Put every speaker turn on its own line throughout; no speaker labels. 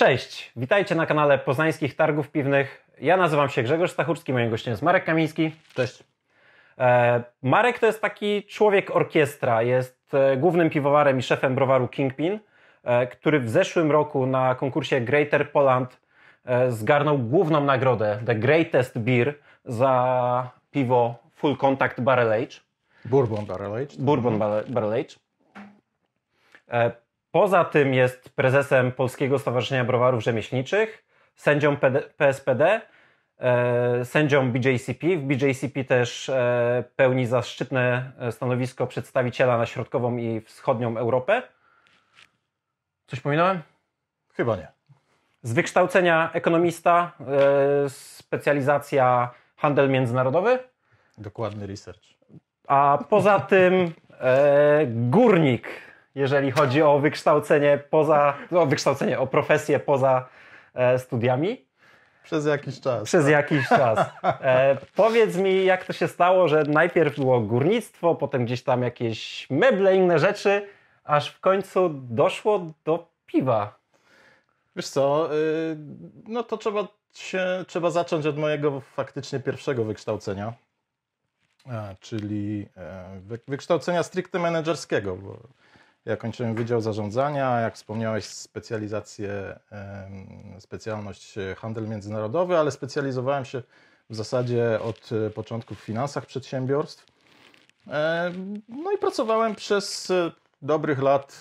Cześć, witajcie na kanale Poznańskich Targów Piwnych. Ja nazywam się Grzegorz Stachurski, moim gościem jest Marek Kamiński. Cześć. E, Marek to jest taki człowiek orkiestra, jest e, głównym piwowarem i szefem browaru Kingpin, e, który w zeszłym roku na konkursie Greater Poland zgarnął główną nagrodę The Greatest Beer za piwo Full Contact Barrel Age. Bourbon Barrel Age. Bourbon Barrel Age. Poza tym jest prezesem Polskiego Stowarzyszenia Browarów Rzemieślniczych, sędzią PD, PSPD, e, sędzią BJCP. W BJCP też e, pełni zaszczytne e, stanowisko przedstawiciela na środkową i wschodnią Europę. Coś pominąłem? Chyba nie. Z wykształcenia ekonomista, e, specjalizacja handel międzynarodowy.
Dokładny research.
A poza tym e, górnik jeżeli chodzi o wykształcenie poza, no, wykształcenie, o profesję poza e, studiami. Przez jakiś czas. Przez tak? jakiś czas. E, powiedz mi, jak to się stało, że najpierw było górnictwo, potem gdzieś tam jakieś meble, inne rzeczy, aż w końcu doszło do piwa. Wiesz co,
y, no to trzeba, się, trzeba zacząć od mojego faktycznie pierwszego wykształcenia, e, czyli e, wykształcenia stricte menedżerskiego, bo ja kończyłem Wydział Zarządzania, jak wspomniałeś, specjalizację, specjalność e, handel międzynarodowy, ale specjalizowałem się w zasadzie od e, początku w finansach przedsiębiorstw. No i pracowałem przez e, dobrych lat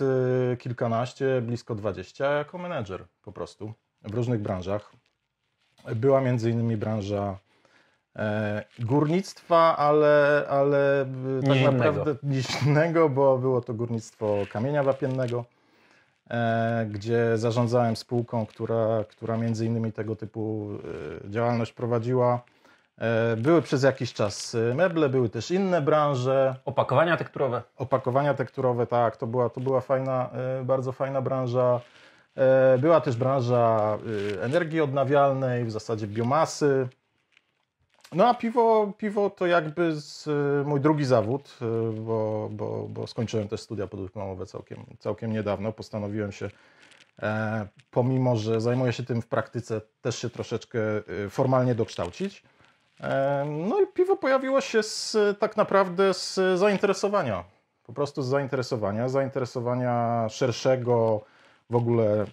kilkanaście, blisko dwadzieścia jako menedżer po prostu w różnych branżach. Była między innymi branża E, górnictwa, ale, ale tak nie naprawdę innego. nic innego, bo było to górnictwo kamienia wapiennego, e, gdzie zarządzałem spółką, która, która między innymi tego typu e, działalność prowadziła. Były przez jakiś czas meble, były też inne branże. Opakowania tekturowe. Opakowania tekturowe, tak. To była, to była fajna, bardzo fajna branża. Była też branża energii odnawialnej, w zasadzie biomasy. No a piwo, piwo to jakby z, y, mój drugi zawód, y, bo, bo, bo skończyłem też studia podyplomowe całkiem, całkiem niedawno. Postanowiłem się, e, pomimo że zajmuję się tym w praktyce, też się troszeczkę y, formalnie dokształcić. E, no i piwo pojawiło się z, tak naprawdę z zainteresowania. Po prostu z zainteresowania, zainteresowania szerszego w ogóle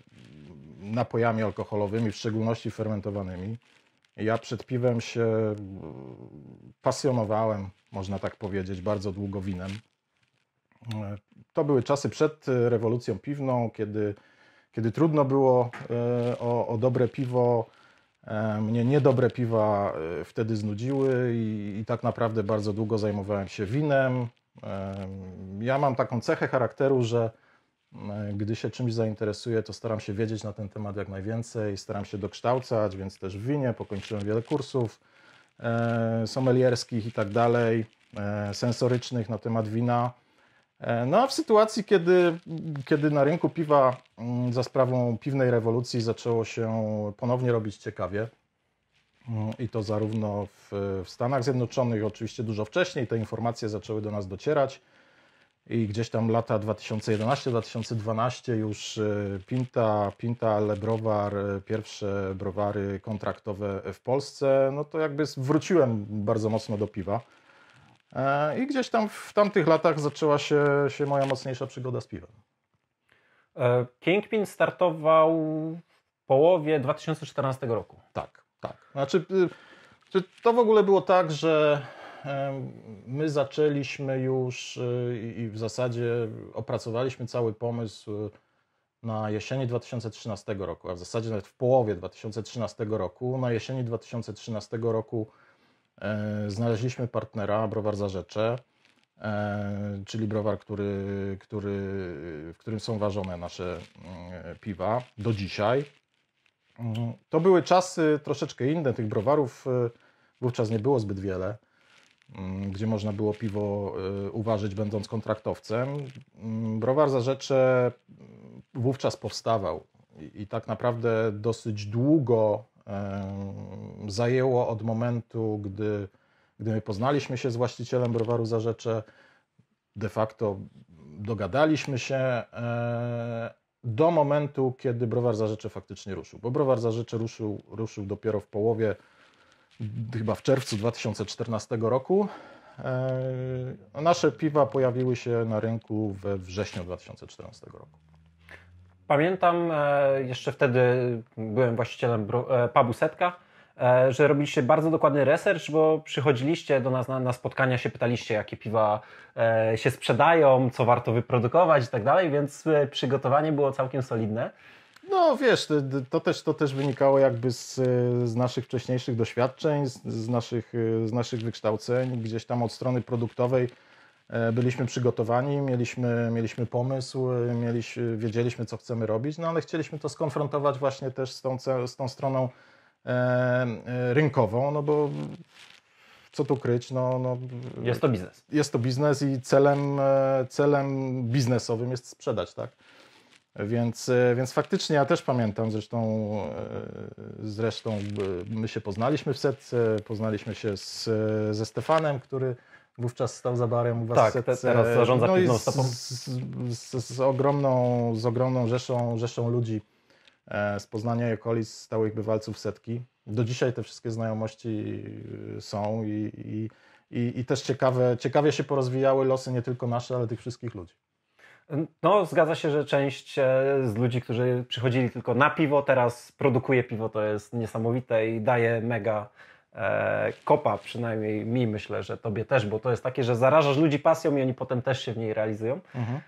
napojami alkoholowymi, w szczególności fermentowanymi. Ja przed piwem się mm, pasjonowałem, można tak powiedzieć, bardzo długo winem. E, to były czasy przed e, rewolucją piwną, kiedy, kiedy trudno było e, o, o dobre piwo. Mnie niedobre piwa wtedy znudziły i, i tak naprawdę bardzo długo zajmowałem się winem. Ja mam taką cechę charakteru, że E, gdy się czymś zainteresuję, to staram się wiedzieć na ten temat jak najwięcej, staram się dokształcać, więc też w winie pokończyłem wiele kursów e, somelierskich i tak dalej, e, sensorycznych na temat wina. No a w sytuacji, kiedy, kiedy na rynku piwa mm, za sprawą piwnej rewolucji zaczęło się ponownie robić ciekawie, mm, i to zarówno w, w Stanach Zjednoczonych, oczywiście dużo wcześniej te informacje zaczęły do nas docierać, i gdzieś tam lata 2011-2012 już e, Pinta, Pinta, Lebrowar, e, pierwsze browary kontraktowe w Polsce, no to jakby wróciłem bardzo mocno do piwa. E, I gdzieś tam w tamtych latach zaczęła się, się moja mocniejsza
przygoda z piwem. Kingpin startował w połowie 2014 roku. Tak, tak. Znaczy, y, to w ogóle było tak,
że my zaczęliśmy już y, i w zasadzie opracowaliśmy cały pomysł y, na jesieni 2013 roku, a w zasadzie nawet w połowie 2013 roku. Na jesieni 2013 roku e, znaleźliśmy partnera, browar Zarzecze, e, czyli browar, który, który, w którym są ważone nasze mm, piwa do dzisiaj. Mm, to były czasy troszeczkę inne, tych browarów y, wówczas nie było zbyt wiele. Mm, gdzie można było piwo y, uważać, będąc kontraktowcem. Mm, browar za rzeczy mm, wówczas powstawał i tak naprawdę dosyć długo zajęło od momentu, gdy, gdy my poznaliśmy się z właścicielem browaru za rzeczy, de facto dogadaliśmy się e, do momentu, kiedy browar za rzeczy faktycznie ruszył, bo browar za rzeczy ruszył, ruszył dopiero w połowie chyba w czerwcu 2014 roku. E, nasze piwa pojawiły się na rynku we wrześniu 2014 roku.
Pamiętam, e, jeszcze wtedy byłem właścicielem e, pubu Setka, że robiliście bardzo dokładny research, bo przychodziliście do nas na, na spotkania, się pytaliście, jakie piwa się sprzedają, co warto wyprodukować i tak dalej, więc przygotowanie było całkiem solidne. No wiesz, to też, to
też wynikało jakby z, z naszych wcześniejszych doświadczeń, z, z, naszych, z naszych wykształceń. Gdzieś tam od strony produktowej e, byliśmy przygotowani, mieliśmy, mieliśmy pomysł, mieliśmy, wiedzieliśmy co chcemy robić, no ale chcieliśmy to skonfrontować właśnie też z tą, z tą stroną e, e, rynkową, no bo co tu kryć, no, no, Jest to biznes. Jest to biznes i celem, celem biznesowym jest sprzedać, tak? Więc, e, więc faktycznie ja też pamiętam, zresztą, e, zresztą my się poznaliśmy w setce, poznaliśmy się z, ze Stefanem, który wówczas stał za barem u was tak, w setce. teraz zarządza no piwną stopą. Z, z, z, ogromną, z ogromną rzeszą, rzeszą ludzi e, z Poznania i okolic stałych bywalców setki. Do dzisiaj te wszystkie znajomości są i, i,
i, i też ciekawe, ciekawie się porozwijały losy nie tylko nasze, ale tych wszystkich ludzi. No, zgadza się, że część e, z ludzi, którzy przychodzili tylko na piwo, teraz produkuje piwo, to jest niesamowite i daje mega e, kopa, przynajmniej mi myślę, że tobie też, bo to jest takie, że zarażasz ludzi pasją i oni potem też się w niej realizują. Mhm.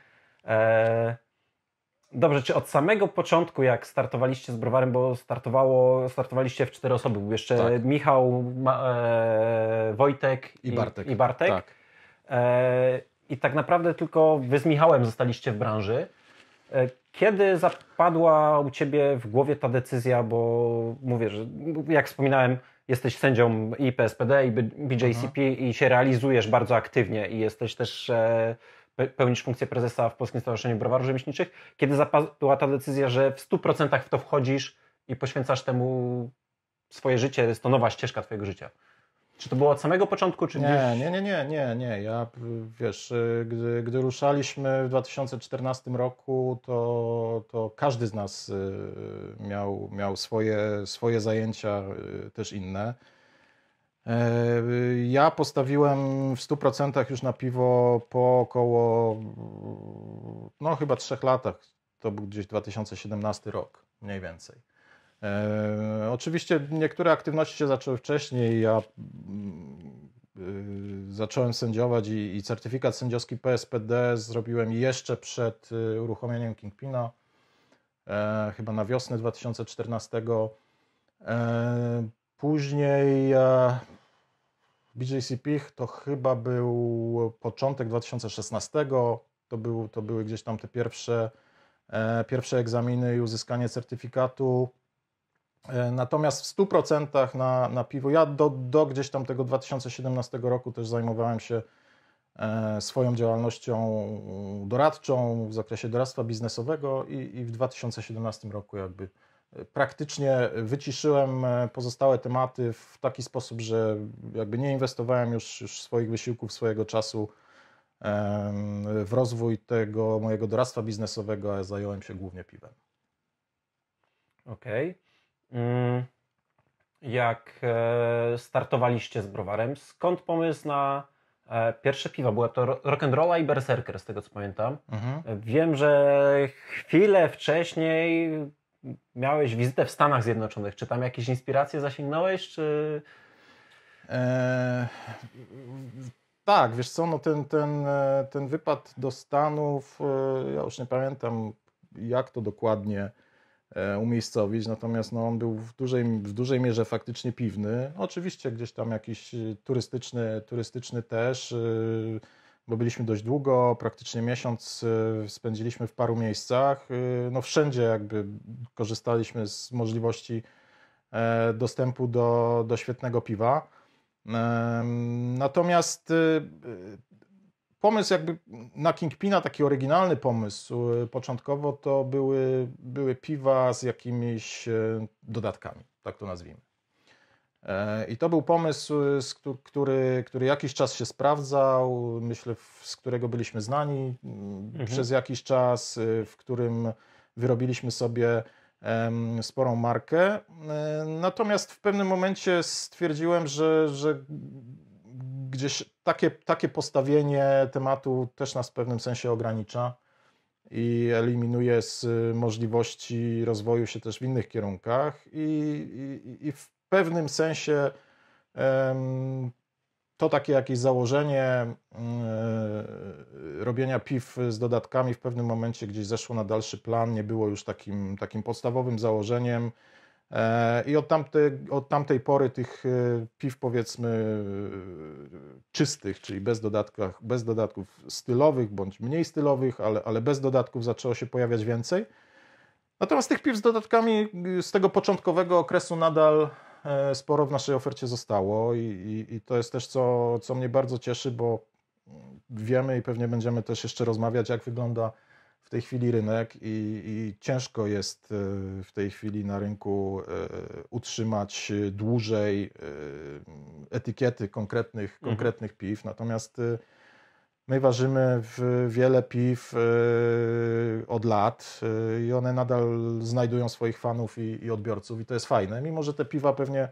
E, Dobrze, czy od samego początku, jak startowaliście z browarem, bo startowało, startowaliście w cztery osoby, był jeszcze tak. Michał, Ma, e, Wojtek i, i Bartek. I Bartek. Tak. E, i tak naprawdę tylko wy z Michałem zostaliście w branży. E, kiedy zapadła u ciebie w głowie ta decyzja, bo mówię, że jak wspominałem, jesteś sędzią i PSPD, i BJCP mhm. i się realizujesz bardzo aktywnie i jesteś też, e, pełnisz funkcję prezesa w Polskim Stowarzyszeniu Browarów Rzemieślniczych. Kiedy zapadła ta decyzja, że w 100% w to wchodzisz i poświęcasz temu swoje życie, jest to nowa ścieżka twojego życia? Czy to było od samego początku, czy nie, gdzieś...
Nie, nie, nie, nie, nie. Ja, wiesz, y, gdy, gdy ruszaliśmy w 2014 roku, to, to każdy z nas y, miał, miał swoje, swoje zajęcia, y, też inne. Ja postawiłem w 100% już na piwo po około, no chyba trzech latach. To był gdzieś 2017 rok, mniej więcej. E, oczywiście niektóre aktywności się zaczęły wcześniej. Ja mm, y, zacząłem sędziować i, i, certyfikat sędziowski PSPD zrobiłem jeszcze przed y, uruchomieniem Kingpina, e, chyba na wiosnę 2014. E, później e, BJCP to chyba był początek 2016. To, był, to były gdzieś tam te pierwsze, e, pierwsze egzaminy i uzyskanie certyfikatu. E, natomiast w 100% na, na piwo, ja do, do gdzieś tam tego 2017 roku też zajmowałem się e, swoją działalnością doradczą w zakresie doradztwa biznesowego i, i, w 2017 roku jakby e, praktycznie wyciszyłem pozostałe tematy w taki sposób, że jakby nie inwestowałem już, już swoich wysiłków, swojego czasu w rozwój tego mojego doradztwa biznesowego, a zająłem się głównie piwem.
Okej. Okay. Mm, jak e, startowaliście z browarem. Skąd pomysł na e, pierwsze piwa? Była to rock'n'rolla i berserker, z tego co pamiętam. Mhm. Wiem, że chwilę wcześniej miałeś wizytę w Stanach Zjednoczonych. Czy tam jakieś inspiracje zasięgnąłeś, czy... Eee,
tak, wiesz co, no ten, ten, e, ten wypad do Stanów, ja już nie pamiętam jak to dokładnie E, umiejscowić, natomiast no, on był w dużej, w dużej mierze faktycznie piwny. Oczywiście gdzieś tam jakiś turystyczny, turystyczny też, y, bo byliśmy dość długo, praktycznie miesiąc y, spędziliśmy w paru miejscach. Y, no, wszędzie jakby korzystaliśmy z możliwości e, dostępu do, do świetnego piwa. Natomiast pomysł jakby na Kingpina, taki oryginalny pomysł e, początkowo to były, były piwa z jakimiś e, dodatkami, tak to nazwijmy. E, I to był pomysł, który, który jakiś czas się sprawdzał, myślę, z którego byliśmy znani mhm. przez jakiś czas, w którym wyrobiliśmy sobie sporą markę. Natomiast w pewnym momencie stwierdziłem, że, że gdzieś takie, takie postawienie tematu też nas w pewnym sensie ogranicza i eliminuje z możliwości rozwoju się też w innych kierunkach i, i, i w pewnym sensie um, to takie jakieś założenie yy, robienia piw z dodatkami w pewnym momencie gdzieś zeszło na dalszy plan, nie było już takim, takim podstawowym założeniem E, I od, tamtej od tamtej pory tych e, piw, powiedzmy, e, czystych, czyli bez, dodatkach, bez dodatków stylowych bądź mniej stylowych, ale, ale bez dodatków zaczęło się pojawiać więcej. Natomiast tych piw z dodatkami y, z tego początkowego okresu nadal sporo w naszej ofercie zostało i, i, i to jest też co, co mnie bardzo cieszy, bo mm, wiemy i pewnie będziemy też jeszcze rozmawiać, jak wygląda w tej chwili rynek i, i, ciężko jest e, w tej chwili na rynku e, utrzymać dłużej e, etykiety konkretnych, mhm. konkretnych piw. Natomiast my ważymy w wiele piw od lat i one nadal znajdują swoich fanów i, i odbiorców i to jest fajne, mimo że te piwa pewnie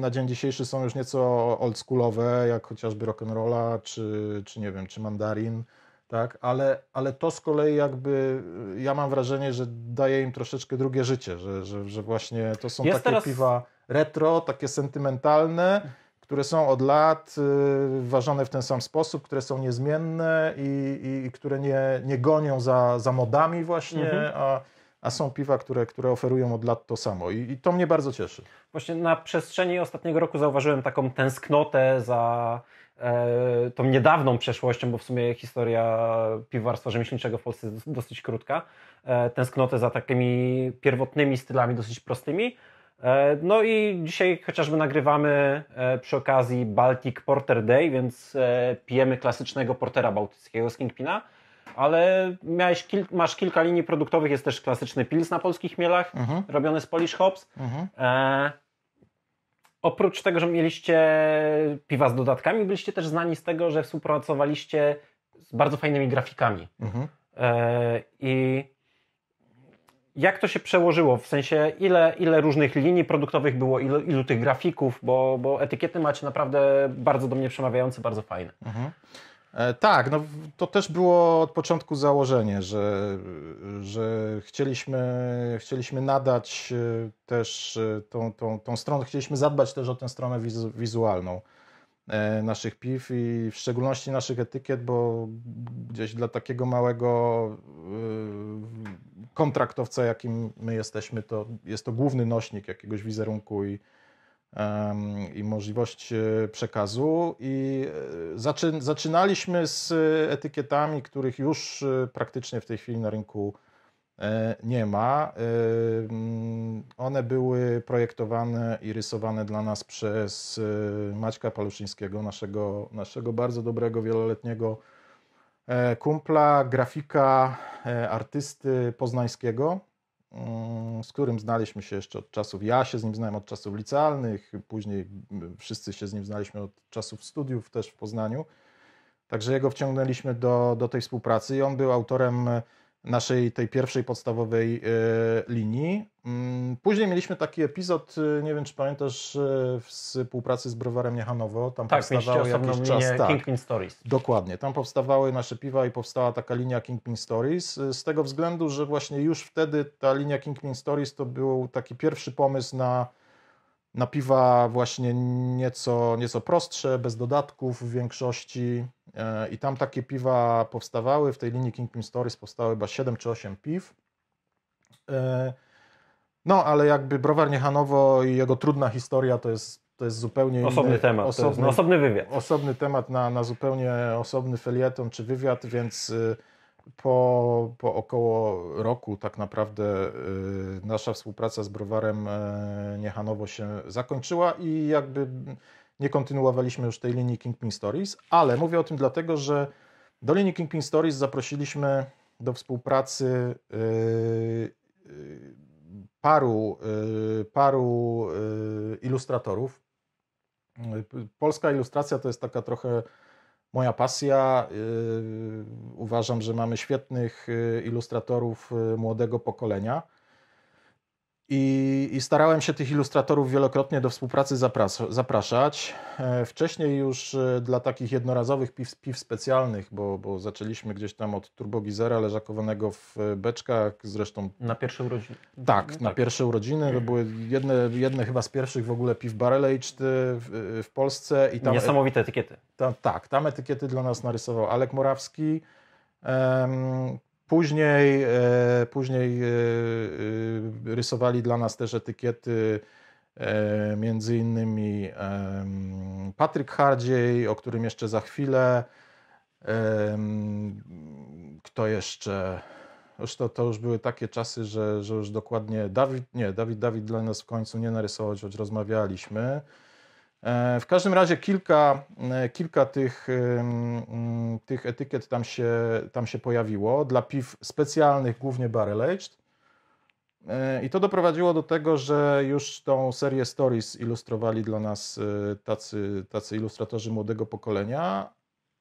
na dzień dzisiejszy są już nieco oldschoolowe, jak chociażby rock'n'rolla, czy, czy nie wiem, czy mandarin, tak? ale, ale to z kolei jakby y, ja mam wrażenie, że daje im troszeczkę drugie życie, że, że, że właśnie to są Jest takie teraz... piwa retro, takie sentymentalne, które są od lat yy, ważone w ten sam sposób, które są niezmienne i, i, i które nie, nie gonią za, za modami właśnie, mhm. a, a są piwa, które, które oferują od lat to samo
I, i to mnie bardzo cieszy. Właśnie na przestrzeni ostatniego roku zauważyłem taką tęsknotę za E, tą niedawną przeszłością, bo w sumie historia piwowarstwa rzemieślniczego w Polsce jest dosyć krótka, e, tęsknotę za takimi pierwotnymi stylami, dosyć prostymi. E, no i dzisiaj chociażby nagrywamy przy okazji Baltic Porter Day, więc pijemy klasycznego portera bałtyckiego z Kingpina, ale kil masz kilka linii produktowych, jest też klasyczny pils na polskich mielach, mhm. robiony z Polish Hops. Mhm. Oprócz tego, że mieliście piwa z dodatkami, byliście też znani z tego, że współpracowaliście z bardzo fajnymi grafikami. Mhm. E, I jak to się przełożyło? W sensie, ile, ile różnych linii produktowych było, ilu, ilu tych grafików, bo, bo etykiety macie naprawdę bardzo do mnie przemawiające, bardzo fajne. Mhm. E, tak, no to też było od początku
założenie, że, że chcieliśmy, chcieliśmy nadać e, też e, tą, tą, tą stronę, chcieliśmy zadbać też o tę stronę wizualną naszych piw i w szczególności naszych etykiet, bo gdzieś dla takiego małego kontraktowca, jakim my jesteśmy, to jest to główny nośnik jakiegoś wizerunku i i możliwość e, przekazu. I e, zaczynaliśmy z e, etykietami, których już praktycznie w tej chwili na rynku nie ma. One były projektowane i rysowane dla nas przez Maćka Paluszyńskiego, naszego, naszego bardzo dobrego, wieloletniego kumpla, grafika, artysty poznańskiego. Mm, z którym znaliśmy się jeszcze od czasów, ja się z nim znałem od czasów licealnych, później mm, wszyscy się z nim znaliśmy od czasów studiów też w Poznaniu. Także jego wciągnęliśmy do, do tej współpracy i on był autorem naszej tej pierwszej podstawowej e, linii. Mm, później mieliśmy taki epizod, e, nie wiem czy pamiętasz, e, w współpracy z browarem Niechanowo. Tam tak, powstawały jakiś czas. Tak, Kingpin Stories. Dokładnie, tam powstawały nasze piwa i powstała taka linia Kingpin Stories. Z tego względu, że właśnie już wtedy ta linia Kingpin Stories to był taki pierwszy pomysł na na piwa właśnie nieco, nieco prostsze, bez dodatków w większości e, i tam takie piwa powstawały, w tej linii Kingpin Stories powstały chyba 7 czy 8 piw. E, no, ale jakby Browar Niechanowo i jego trudna historia to jest, to jest zupełnie osobny inny, temat, osobny, osobny wywiad. Osobny temat na, na zupełnie osobny felieton czy wywiad, więc y, po, po około roku tak naprawdę y, nasza współpraca z browarem y, Niechanowo się zakończyła i jakby nie kontynuowaliśmy już tej linii Kingpin Stories, ale mówię o tym dlatego, że do linii Kingpin Stories zaprosiliśmy do współpracy y, paru, paru ilustratorów. Polska ilustracja to jest taka trochę moja pasja. Y, uważam, że mamy świetnych y, ilustratorów y, młodego pokolenia. I, I, starałem się tych ilustratorów wielokrotnie do współpracy zapras zapraszać. E, wcześniej już e, dla takich jednorazowych piw, piw specjalnych, bo, bo zaczęliśmy gdzieś tam od turbogizera leżakowanego w e, beczkach, zresztą... Na pierwsze urodziny. Tak, no tak, na pierwsze urodziny. To były jedne, jedne chyba z pierwszych w ogóle piw barrel aged w, w Polsce. I tam, Niesamowite etykiety. tak, tam etykiety dla nas narysował Alek Morawski. Później, e, później e, e, rysowali dla nas też etykiety między innymi Patryk Hardziej, o którym jeszcze za chwilę. Kto jeszcze? Już to, to już były takie czasy, że, że już dokładnie Dawid, nie, Dawid, Dawid dla nas w końcu nie narysował, choć rozmawialiśmy. E, w każdym razie kilka, e, kilka tych, tych etykiet tam się, tam się pojawiło dla piw specjalnych, głównie barrel aged. E, I to doprowadziło do tego, że już tą serię stories ilustrowali dla nas tacy, tacy ilustratorzy młodego pokolenia,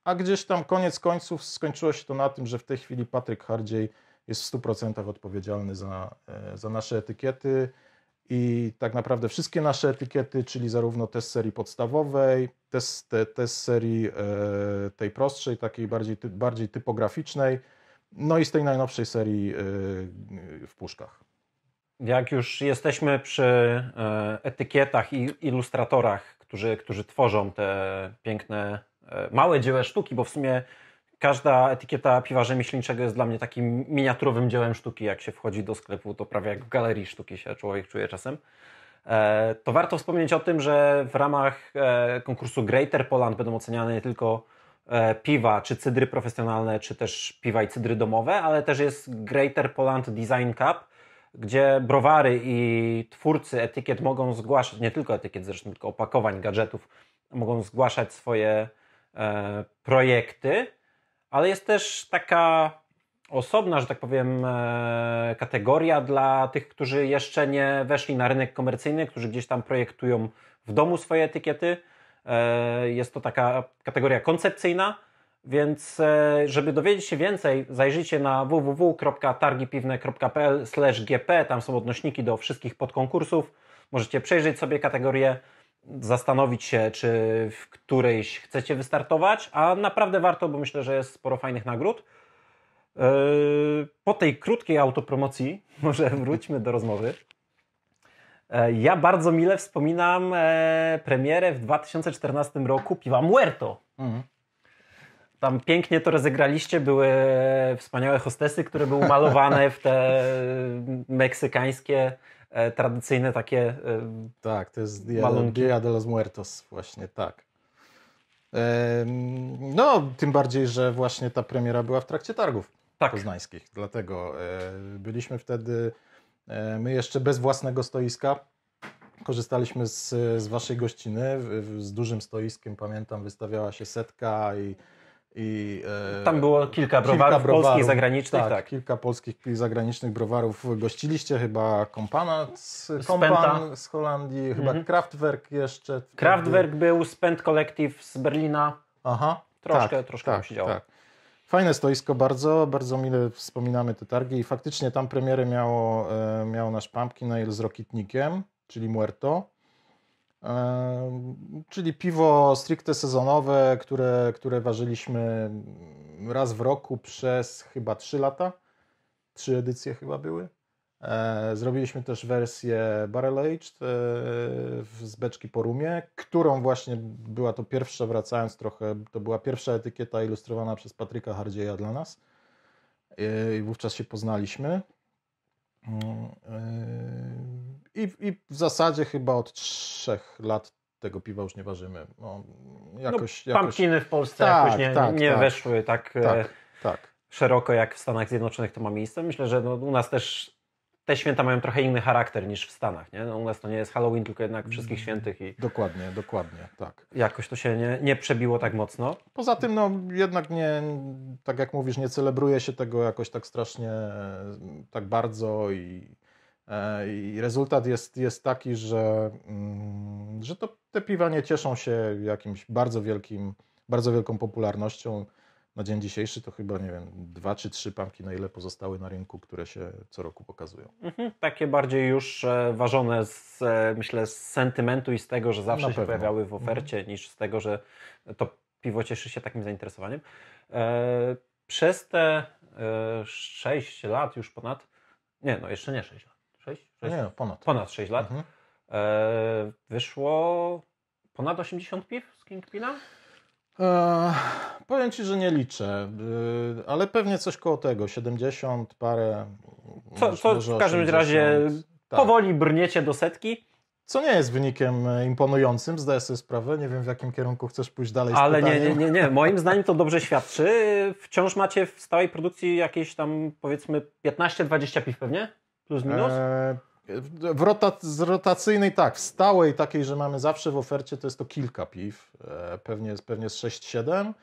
a gdzieś tam koniec końców skończyło się to na tym, że w tej chwili Patryk Hardziej jest w 100% odpowiedzialny za, za nasze etykiety i tak naprawdę wszystkie nasze etykiety, czyli zarówno te z serii podstawowej, te, te, te z serii e, tej prostszej, takiej bardziej, ty, bardziej typograficznej, no i z tej najnowszej serii e, w puszkach.
Jak już jesteśmy przy e, etykietach i ilustratorach, którzy, którzy tworzą te piękne, e, małe dzieła sztuki, bo w sumie każda etykieta piwa rzemieślniczego jest dla mnie takim miniaturowym dziełem sztuki. Jak się wchodzi do sklepu, to prawie jak w galerii sztuki się człowiek czuje czasem. E, to warto wspomnieć o tym, że w ramach e, konkursu Greater Poland będą oceniane nie tylko e, piwa czy cydry profesjonalne, czy też piwa i cydry domowe, ale też jest Greater Poland Design Cup, gdzie browary i twórcy etykiet mogą zgłaszać, nie tylko etykiet zresztą, tylko opakowań, gadżetów, mogą zgłaszać swoje projekty ale jest też taka osobna, że tak powiem, e, kategoria dla tych, którzy jeszcze nie weszli na rynek komercyjny, którzy gdzieś tam projektują w domu swoje etykiety. E, jest to taka kategoria koncepcyjna, więc e, żeby dowiedzieć się więcej, zajrzyjcie na www.targipiwne.pl/gp, tam są odnośniki do wszystkich podkonkursów. Możecie przejrzeć sobie kategorię zastanowić się, czy w którejś chcecie wystartować, a naprawdę warto, bo myślę, że jest sporo fajnych nagród. Yy, po tej krótkiej autopromocji, może wróćmy do rozmowy. Yy, ja bardzo mile wspominam e, premierę w 2014 roku piwa Muerto. Mhm. Tam pięknie to rozegraliście, były wspaniałe hostesy, które były malowane w te e, meksykańskie E, tradycyjne takie. E, tak, to jest Dia,
Dia de los Muertos, właśnie tak. No, tym bardziej, że właśnie ta premiera była w trakcie targów tak. poznańskich. Dlatego e, byliśmy wtedy, my jeszcze bez własnego stoiska, korzystaliśmy z, z waszej gościny, z dużym stoiskiem, pamiętam, wystawiała się setka i i, e, Tam było kilka browarów, kilka browarów polskich, zagranicznych. Tak, tak, kilka polskich zagranicznych browarów. Gościliście chyba Kompana z, kompan z
Holandii, chyba mhm. Kraftwerk jeszcze. Kraftwerk wtedy. był, Spent Collective z Berlina. Aha. Troszkę, tak, troszkę tak, się działo. Tak.
Fajne stoisko bardzo, bardzo mile wspominamy te targi i faktycznie tam premierę miało, e, miał nasz Pumpkin Ale z Rokitnikiem, czyli Muerto. Czyli piwo stricte sezonowe, które, które ważyliśmy raz w roku przez chyba 3 lata. Trzy edycje chyba były. E, zrobiliśmy też wersję Barrel Aged e, z beczki po rumie, którą właśnie była to pierwsza, wracając trochę, to była pierwsza etykieta ilustrowana przez Patryka Hardzieja dla nas. E, I wówczas się poznaliśmy. Yy, I, I, w zasadzie chyba od trzech lat tego piwa już nie ważymy. No, jakoś, no, jakoś... w Polsce tak, jakoś nie, tak, nie tak, weszły tak, e, tak,
tak, szeroko jak w Stanach Zjednoczonych to ma miejsce. Myślę, że no, u nas też te święta mają trochę inny charakter niż w Stanach. Nie? No, u nas to nie jest Halloween, tylko jednak wszystkich świętych i. Dokładnie, dokładnie, tak. Jakoś to się nie, nie przebiło tak mocno.
Poza tym, no jednak nie, tak jak mówisz, nie celebruje się tego jakoś tak strasznie, e, tak bardzo i, e, i rezultat jest, jest taki, że, mm, że to, te piwa nie cieszą się jakimś bardzo wielkim, bardzo wielką popularnością na dzień dzisiejszy to chyba, nie wiem, dwa czy trzy pamki, na ile pozostały na rynku, które się co roku pokazują.
Mhm, takie bardziej już e, ważone, z, e, myślę, z sentymentu i z tego, że zawsze się pojawiały w mhm. ofercie, mhm. niż z tego, że to piwo cieszy się takim zainteresowaniem. E, przez te e, 6 lat już ponad, nie, no jeszcze nie 6 lat. 6? 6? Nie, ponad. Ponad 6 lat. Mhm. E, wyszło ponad 80 piw z Kingpina?
Eee, powiem Ci, że nie liczę, y, ale pewnie coś koło tego, 70 parę. Co, może, to, może w każdym 80. razie tak. powoli
brniecie do
setki. Co nie jest wynikiem e, imponującym, zdaję sobie sprawę. Nie wiem, w jakim kierunku chcesz pójść dalej. Ale nie, nie, nie,
nie. Moim zdaniem to dobrze świadczy. Wciąż macie w stałej produkcji jakieś tam powiedzmy 15-20 piw pewnie? Plus minus? Eee... W rota z
rotacyjnej tak, w stałej takiej, że mamy zawsze w ofercie, to jest to kilka piw, e, pewnie, pewnie z 6-7,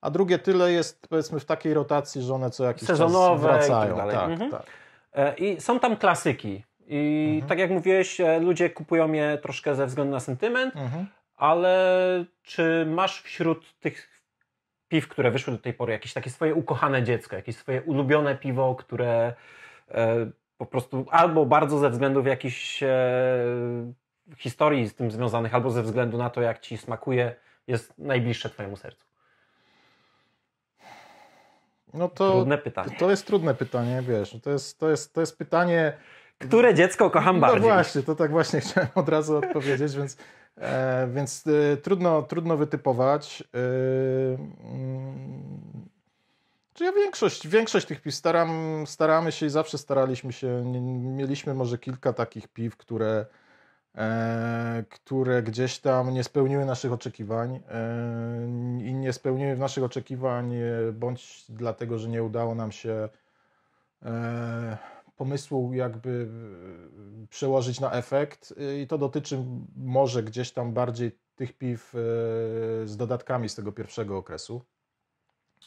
a drugie tyle jest powiedzmy w takiej rotacji, że one co jakiś Sezonowe czas tak wracają. I, tak mhm.
tak. E, I są tam klasyki. I mhm. tak jak mówiłeś, e, ludzie kupują je troszkę ze względu na sentyment, mhm. ale czy masz wśród tych piw, które wyszły do tej pory, jakieś takie swoje ukochane dziecko, jakieś swoje ulubione piwo, które po prostu albo bardzo ze względów jakichś e, historii z tym związanych, albo ze względu na to, jak ci smakuje, jest najbliższe Twojemu sercu? No
to, trudne pytanie. To jest trudne pytanie, wiesz. To jest, to jest, to jest pytanie. Które dziecko kocham no bardziej? No właśnie, to tak właśnie chciałem od razu odpowiedzieć, więc, e, więc e, trudno, trudno wytypować. E, mm, ja większość, większość tych piw staram, staramy się i zawsze staraliśmy się. Mieliśmy może kilka takich piw, które, e, które gdzieś tam nie spełniły naszych oczekiwań e, i nie spełniły naszych oczekiwań e, bądź dlatego, że nie udało nam się e, pomysłu jakby e, przełożyć na efekt e, i to dotyczy może gdzieś tam bardziej tych piw z dodatkami z tego pierwszego okresu.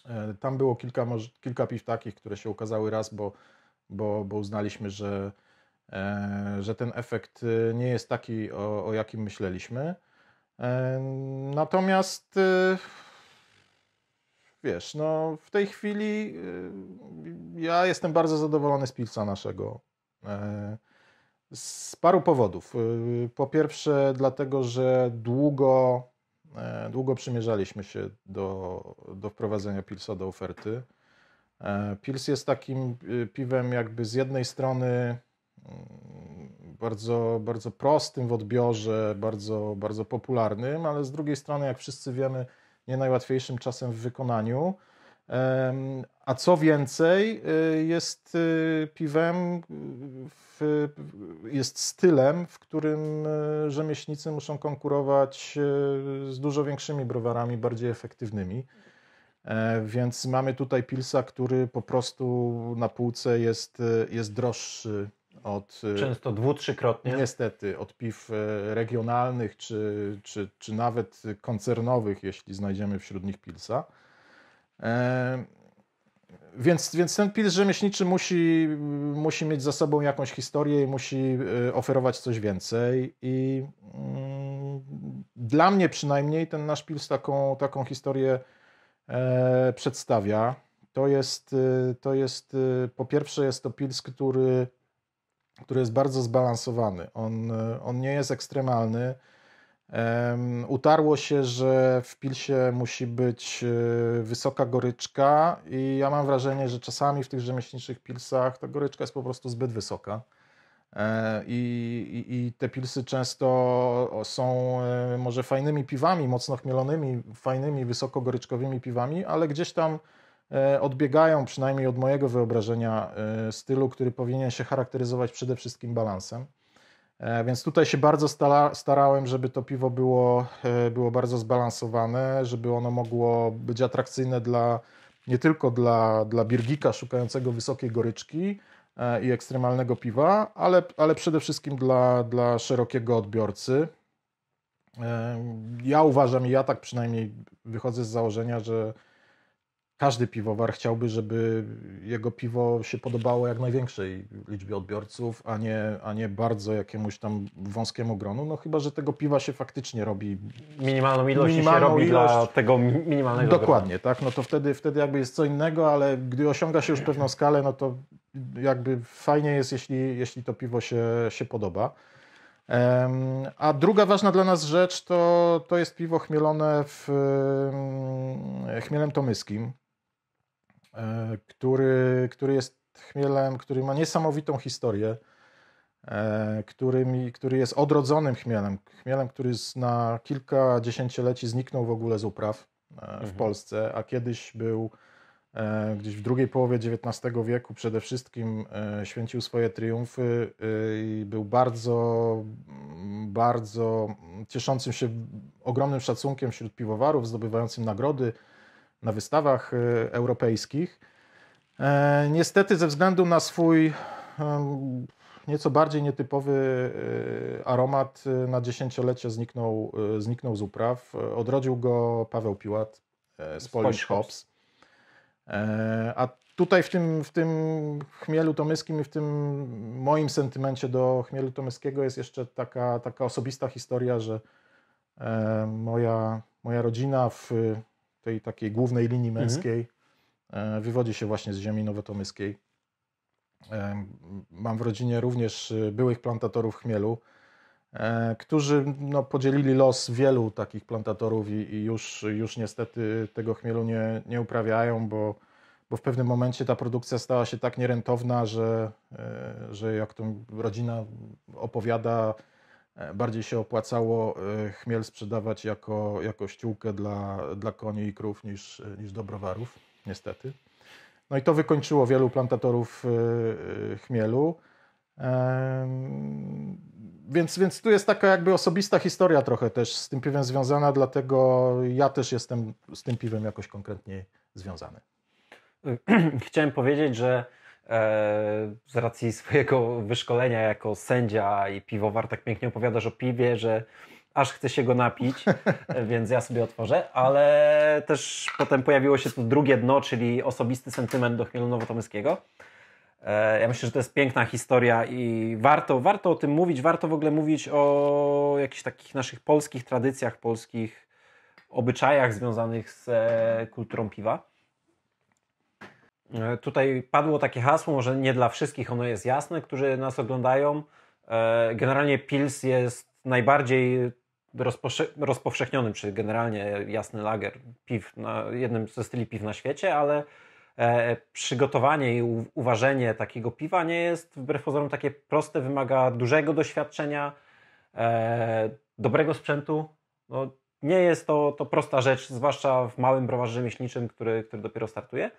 E, tam było kilka, kilka piw takich, które się ukazały raz, bo, bo, bo uznaliśmy, że, e, że ten efekt e, nie jest taki, o, o jakim myśleliśmy. Natomiast wiesz, no w tej chwili ja jestem bardzo zadowolony z pilca naszego. Z paru powodów. Po pierwsze, dlatego, że długo E, długo przymierzaliśmy się do, do wprowadzenia Pilsa do oferty. E, Pils jest takim y, piwem, jakby z jednej strony mm, bardzo, bardzo prostym w odbiorze, bardzo, bardzo popularnym, ale z drugiej strony, jak wszyscy wiemy, nie najłatwiejszym czasem w wykonaniu. A co więcej, y, jest y, piwem, w, jest stylem, w którym y, rzemieślnicy muszą konkurować z dużo większymi browarami, bardziej efektywnymi. E, więc mamy tutaj Pilsa, który po prostu na półce jest, jest droższy od. Często dwu, trzykrotnie. Niestety, od piw e, regionalnych czy, czy, czy nawet koncernowych, jeśli znajdziemy wśród nich Pilsa. E, więc, więc ten pil rzemieślniczy musi, musi mieć za sobą jakąś historię i musi e, oferować coś więcej. I mm, dla mnie przynajmniej ten nasz pils taką, taką historię e, przedstawia. To jest, e, to jest, e, po pierwsze, jest to pils, który, który jest bardzo zbalansowany. On, on nie jest ekstremalny utarło się, że w pilsie musi być e, wysoka goryczka, i ja mam wrażenie, że czasami w tych rzemieślniczych pilsach ta goryczka jest po prostu zbyt wysoka. E, I, I, te pilsy często są e, może fajnymi piwami, mocno chmielonymi, fajnymi, wysokogoryczkowymi piwami, ale gdzieś tam odbiegają, przynajmniej od mojego wyobrażenia, stylu, który powinien się charakteryzować przede wszystkim balansem. E, więc tutaj się bardzo starałem, żeby to piwo było, e, było bardzo zbalansowane, żeby ono mogło być atrakcyjne dla, nie tylko dla, dla birgika szukającego wysokiej goryczki e, i ekstremalnego piwa, ale, ale przede wszystkim dla, dla szerokiego odbiorcy. Ja uważam i ja tak przynajmniej wychodzę z założenia, że każdy piwowar chciałby, żeby jego piwo się podobało jak największej liczbie odbiorców, a nie, a nie bardzo jakiemuś tam wąskiemu gronu. No chyba, że tego piwa się faktycznie robi.
Minimalną ilość minimalną się robi ilość. dla tego minimalnego Dokładnie,
gronu. tak. No to wtedy, wtedy jakby jest co innego, ale gdy osiąga się już pewną skalę, no to jakby fajnie jest, jeśli, jeśli to piwo się, się podoba. A druga ważna dla nas rzecz to, to jest piwo chmielone w chmielem tomyskim. E, który, który jest chmielem, który ma niesamowitą historię, e, który, który jest odrodzonym chmielem. Chmielem, który na kilka dziesięcioleci zniknął w ogóle z upraw e, w mhm. Polsce, a kiedyś był gdzieś w drugiej połowie XIX wieku przede wszystkim święcił swoje triumfy i był bardzo, bardzo cieszącym się ogromnym szacunkiem wśród piwowarów, zdobywającym nagrody na wystawach y, europejskich. E, niestety ze względu na swój nieco bardziej nietypowy y, aromat y, na dziesięciolecie zniknął, zniknął z upraw. E, odrodził go Paweł Piłat e, z Polish Hops. A tutaj w tym, w tym chmielu tomyskim i w tym moim sentymencie do chmielu tomyskiego jest jeszcze taka, taka osobista historia, że moja, moja rodzina w tej takiej głównej linii mhm. męskiej mhm. wywodzi się właśnie z ziemi nowotomyskiej. E, mam w rodzinie również e, byłych plantatorów chmielu, którzy no, podzielili los wielu takich plantatorów i, i już, już niestety tego chmielu nie, nie uprawiają, bo, bo w pewnym momencie ta produkcja stała się tak nierentowna, że, że jak to rodzina opowiada, E, bardziej się opłacało e, chmiel sprzedawać jako, jako ściółkę dla, dla koni i krów niż, niż dobrowarów, niestety. No i to wykończyło wielu plantatorów e, chmielu. Więc, więc tu jest taka jakby osobista historia trochę też z tym piwem związana, dlatego ja też jestem z tym piwem jakoś konkretnie
związany. Chciałem powiedzieć, że E, z racji swojego wyszkolenia jako sędzia i piwowar tak pięknie opowiadasz o piwie, że aż chce się go napić, więc ja sobie otworzę, ale też potem pojawiło się tu drugie dno, czyli osobisty sentyment do chmielu nowotomyskiego. E, ja myślę, że to jest piękna historia i warto, warto o tym mówić, warto w ogóle mówić o jakichś takich naszych polskich tradycjach, polskich obyczajach związanych z e, kulturą piwa. E, tutaj padło takie hasło, może nie dla wszystkich ono jest jasne, którzy nas oglądają. E, generalnie Pils jest najbardziej rozpowszechnionym, czy generalnie jasny lager piw, jednym ze styli piw na świecie, ale e, przygotowanie i uważenie takiego piwa nie jest wbrew pozorom takie proste, wymaga dużego doświadczenia, dobrego sprzętu. No, nie jest to, to prosta rzecz, zwłaszcza w małym browarze rzemieślniczym, który, który dopiero startuje.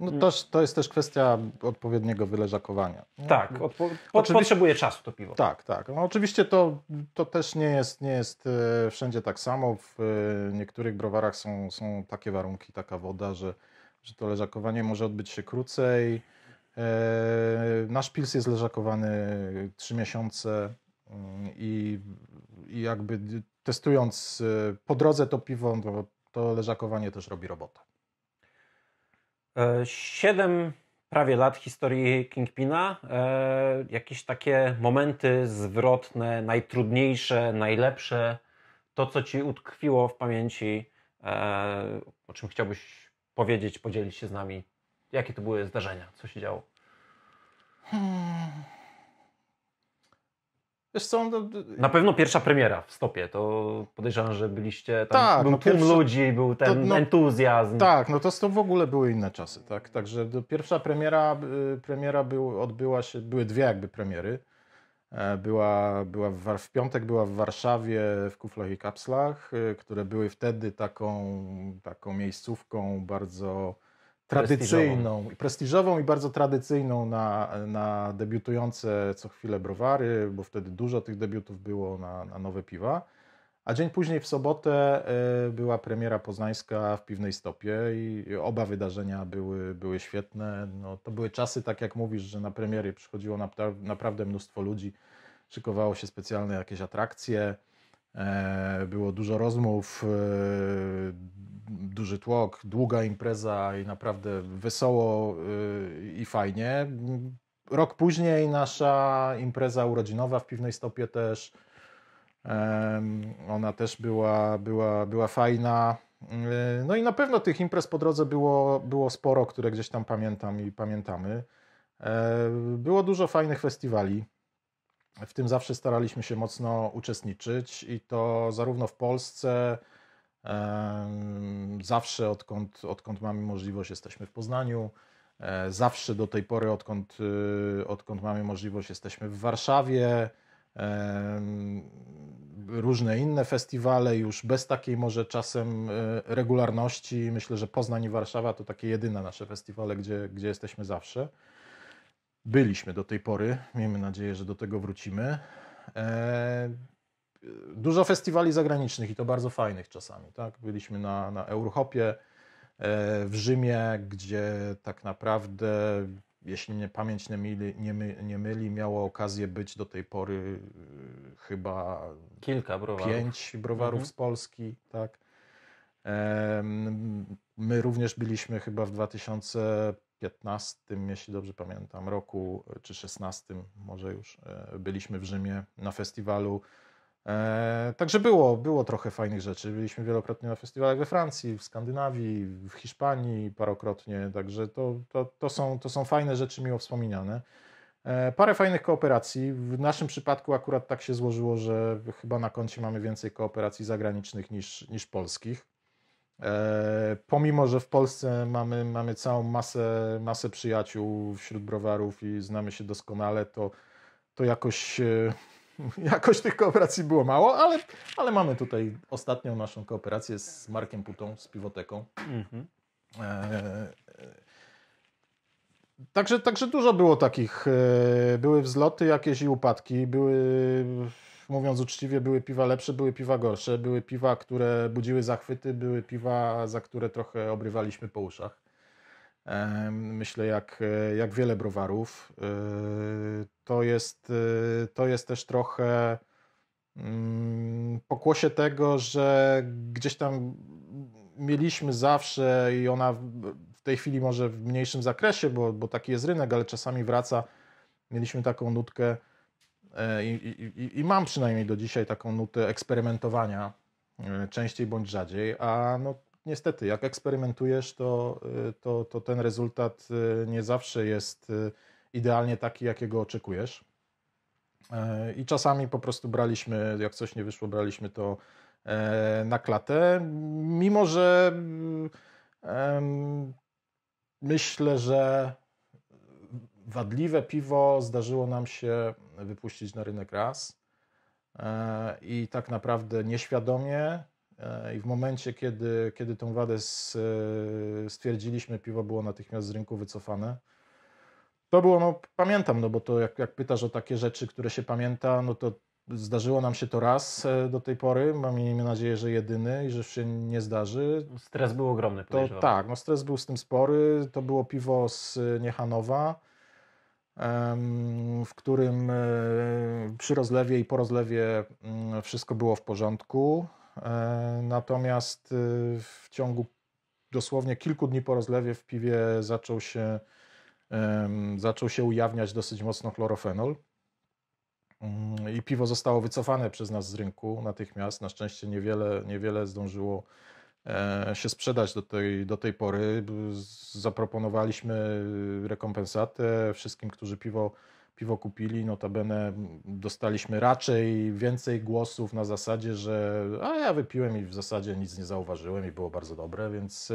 No mm. to, to jest też kwestia
odpowiedniego wyleżakowania. Tak, mm.
odpo- potrzebuje czasu to piwo.
Tak, tak. No oczywiście to, to też nie jest, nie jest e, wszędzie tak samo. W e, niektórych browarach są, są takie warunki, taka woda, że, że to leżakowanie może odbyć się krócej. E, nasz pils jest leżakowany 3 miesiące mm, i, i jakby testując po drodze to piwo, to
leżakowanie też robi robotę. E, siedem prawie lat historii Kingpina, e, jakieś takie momenty zwrotne, najtrudniejsze, najlepsze, to co ci utkwiło w pamięci, e, o czym chciałbyś powiedzieć, podzielić się z nami. Jakie to były zdarzenia, co się działo?
Hmm. Wiesz co, no... Na pewno
pierwsza premiera w stopie, to podejrzewam, że byliście tam, tak, był no tłum ludzi, był ten to, no, entuzjazm. Tak,
no to, to w ogóle były inne czasy,
tak? Także pierwsza premiera,
y, premiera był, odbyła się, były dwie jakby premiery. E, była, była w, w piątek była w Warszawie w Kuflach i Kapslach, y, które były wtedy taką, taką miejscówką bardzo
tradycyjną, i
prestiżową i bardzo tradycyjną na, na debiutujące co chwilę browary, bo wtedy dużo tych debiutów było na, na nowe piwa. A dzień później w sobotę y, była premiera poznańska w Piwnej Stopie i oba wydarzenia były, były świetne. No, to były czasy, tak jak mówisz, że na premiery przychodziło naprawdę mnóstwo ludzi, szykowało się specjalne jakieś atrakcje. E, było dużo rozmów, e, duży tłok, długa impreza i naprawdę wesoło e, i fajnie. Rok później nasza impreza urodzinowa w Piwnej Stopie też. Ona też była, była, była fajna. No i na pewno tych imprez po drodze było, było sporo, które gdzieś tam pamiętam i pamiętamy. Było dużo fajnych festiwali w tym zawsze staraliśmy się mocno uczestniczyć i to zarówno w Polsce, zawsze odkąd, odkąd mamy możliwość, jesteśmy w Poznaniu, e, zawsze do tej pory, odkąd, y, odkąd mamy możliwość, jesteśmy w Warszawie. Różne inne festiwale, już bez takiej może czasem y, regularności. Myślę, że Poznań i Warszawa to takie jedyne nasze festiwale, gdzie, gdzie jesteśmy zawsze byliśmy do tej pory. Miejmy nadzieję, że do tego wrócimy. E, dużo festiwali zagranicznych i to bardzo fajnych czasami. Tak? Byliśmy na, na Eurohopie e, w Rzymie, gdzie tak naprawdę, jeśli mnie pamięć nie myli, nie, my, nie myli miało okazję być do tej pory e, chyba
kilka browarów. pięć browarów mhm. z
Polski. Tak? my również byliśmy chyba w 2000 15, jeśli dobrze pamiętam, roku e, czy 16 może już e, byliśmy w Rzymie na festiwalu. E, także było, było trochę fajnych rzeczy. Byliśmy wielokrotnie na festiwalach we Francji, w Skandynawii, w Hiszpanii parokrotnie, także to, to, to, są, to są fajne rzeczy miło wspominane. parę fajnych kooperacji. W naszym przypadku akurat tak się złożyło, że chyba na koncie mamy więcej kooperacji zagranicznych niż, niż polskich. E, pomimo, że w Polsce mamy, mamy całą masę, masę przyjaciół wśród browarów i znamy się doskonale, to, to jakoś, e, jakoś tych kooperacji było mało, ale, ale mamy tutaj ostatnią naszą kooperację z Markiem Putą, z Piwoteką. Mhm. E, także, także dużo było takich. Były wzloty jakieś i upadki, były mówiąc uczciwie, były piwa lepsze, były piwa gorsze, były piwa, które budziły zachwyty, były piwa, za które trochę obrywaliśmy po uszach. Myślę, jak, jak wiele browarów. E, to jest, e, to jest też trochę mm, pokłosie tego, że gdzieś tam mieliśmy zawsze i ona w tej chwili może w mniejszym zakresie, bo, bo taki jest rynek, ale czasami wraca. Mieliśmy taką nutkę E, I, i, I, mam przynajmniej do dzisiaj taką nutę eksperymentowania e, częściej bądź rzadziej, a no niestety, jak eksperymentujesz, to, e, to, to ten rezultat nie zawsze jest idealnie taki, jakiego oczekujesz. I czasami po prostu braliśmy, jak coś nie wyszło, braliśmy to na klatę, mimo że myślę, że wadliwe piwo zdarzyło nam się wypuścić na rynek raz. E, I tak naprawdę nieświadomie e, i w momencie, kiedy, kiedy tą wadę e, stwierdziliśmy, piwo było natychmiast z rynku wycofane. To było, no pamiętam, no bo to jak, jak pytasz o takie rzeczy, które się pamięta, no to zdarzyło nam się to raz do tej pory. Mam nadzieję, że jedyny i że się nie zdarzy. Stres był ogromny, to, Tak, no stres był z tym spory. To było piwo z Niechanowa w którym e, przy rozlewie i po rozlewie mm, wszystko było w porządku. E, natomiast e, w ciągu dosłownie kilku dni po rozlewie w piwie zaczął się, zaczął się ujawniać dosyć mocno chlorofenol. Mm, I piwo zostało wycofane przez nas z rynku natychmiast. Na szczęście niewiele, niewiele zdążyło E, się sprzedać do tej, do tej pory. Zaproponowaliśmy rekompensatę wszystkim, którzy piwo, piwo kupili. Notabene dostaliśmy raczej więcej głosów na zasadzie, że a ja wypiłem i w zasadzie nic nie zauważyłem i było bardzo dobre, więc.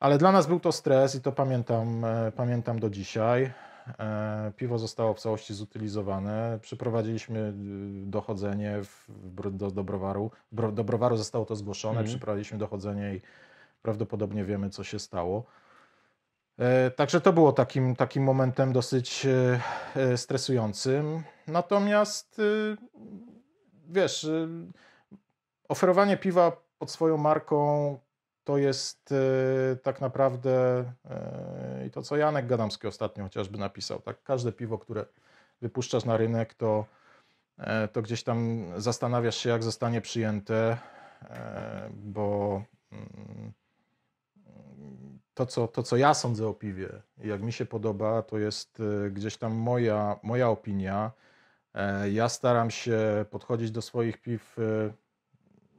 Ale dla nas był to stres i to pamiętam, e, pamiętam do dzisiaj. E, piwo zostało w całości zutylizowane. Przeprowadziliśmy y, dochodzenie w, do, Dobrowaru browaru. do zostało to zgłoszone. Mhm. Przeprowadziliśmy dochodzenie i prawdopodobnie wiemy, co się stało. E, także to było takim, takim momentem dosyć e, stresującym. Natomiast y, wiesz, y, oferowanie piwa pod swoją marką to jest e, tak naprawdę e, i to, co Janek Gadamski ostatnio chociażby napisał, tak, każde piwo, które wypuszczasz na rynek, to, e, to gdzieś tam zastanawiasz się, jak zostanie przyjęte, bo mm, to co, to, co ja sądzę o piwie i jak mi się podoba, to jest gdzieś tam moja, moja opinia. Ja staram się podchodzić do swoich piw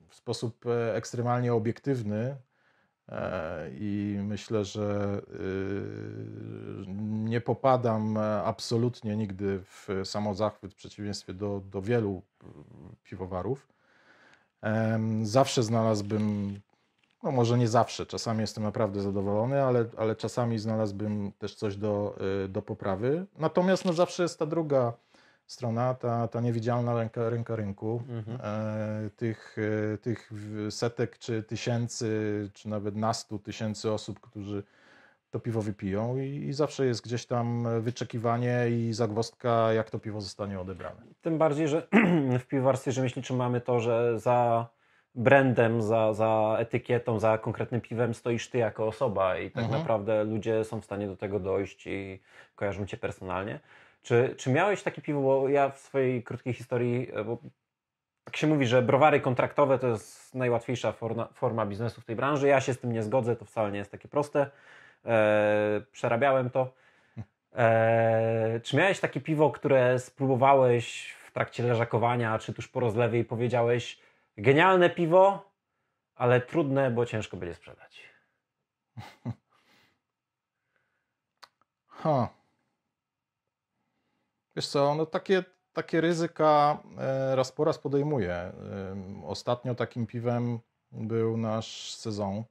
w sposób ekstremalnie obiektywny, i myślę, że y, nie popadam e, absolutnie nigdy w samozachwyt, w przeciwieństwie do, do wielu mm, piwowarów. Zawsze znalazłbym, no może nie zawsze, czasami jestem naprawdę zadowolony, ale, ale czasami znalazłbym też coś do, y, do poprawy. Natomiast no zawsze jest ta druga strona, ta, ta niewidzialna ręka, ręka rynku, mhm. e, tych, e, tych setek czy tysięcy, czy nawet nastu tysięcy osób, którzy to piwo wypiją i, i, zawsze jest gdzieś tam
wyczekiwanie i zagwostka, jak to piwo zostanie odebrane. Tym bardziej, że w piwowarstwie rzemieślniczym mamy to, że za brandem, za, za etykietą, za konkretnym piwem stoisz ty jako osoba i tak mhm. naprawdę ludzie są w stanie do tego dojść i kojarzą cię personalnie. Czy, czy miałeś takie piwo, bo ja w swojej krótkiej historii, e, bo tak się mówi, że browary kontraktowe to jest najłatwiejsza forma, forma biznesu w tej branży. Ja się z tym nie zgodzę, to wcale nie jest takie proste. E, przerabiałem to. E, czy miałeś takie piwo, które spróbowałeś w trakcie leżakowania, czy tuż po rozlewie i powiedziałeś genialne piwo, ale trudne, bo ciężko będzie sprzedać?
Ha. Wiesz co, no takie, takie ryzyka e, raz po raz podejmuję. E, ostatnio takim piwem był nasz sezon.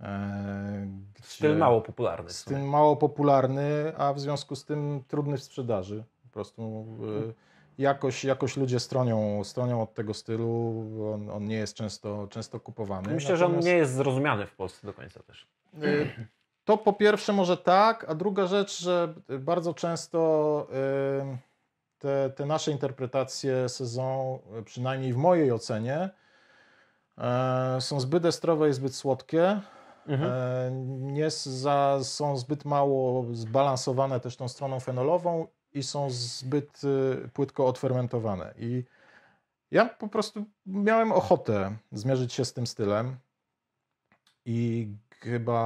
E, Styl mało popularny. Styl mało popularny, a w związku z tym trudny w sprzedaży. Po prostu mhm. jakoś, jakoś ludzie stronią, stronią od tego stylu. On, on nie jest często, często kupowany. Myślę, Natomiast... że on nie jest
zrozumiany w Polsce do końca też.
To po pierwsze może tak, a druga rzecz, że bardzo często te, te nasze interpretacje sezon, przynajmniej w mojej ocenie, e, są zbyt estrowe i zbyt słodkie. Mhm. E, nie za, są zbyt mało zbalansowane też tą stroną fenolową i są zbyt y, płytko odfermentowane. I ja po prostu miałem ochotę zmierzyć się z tym stylem. I chyba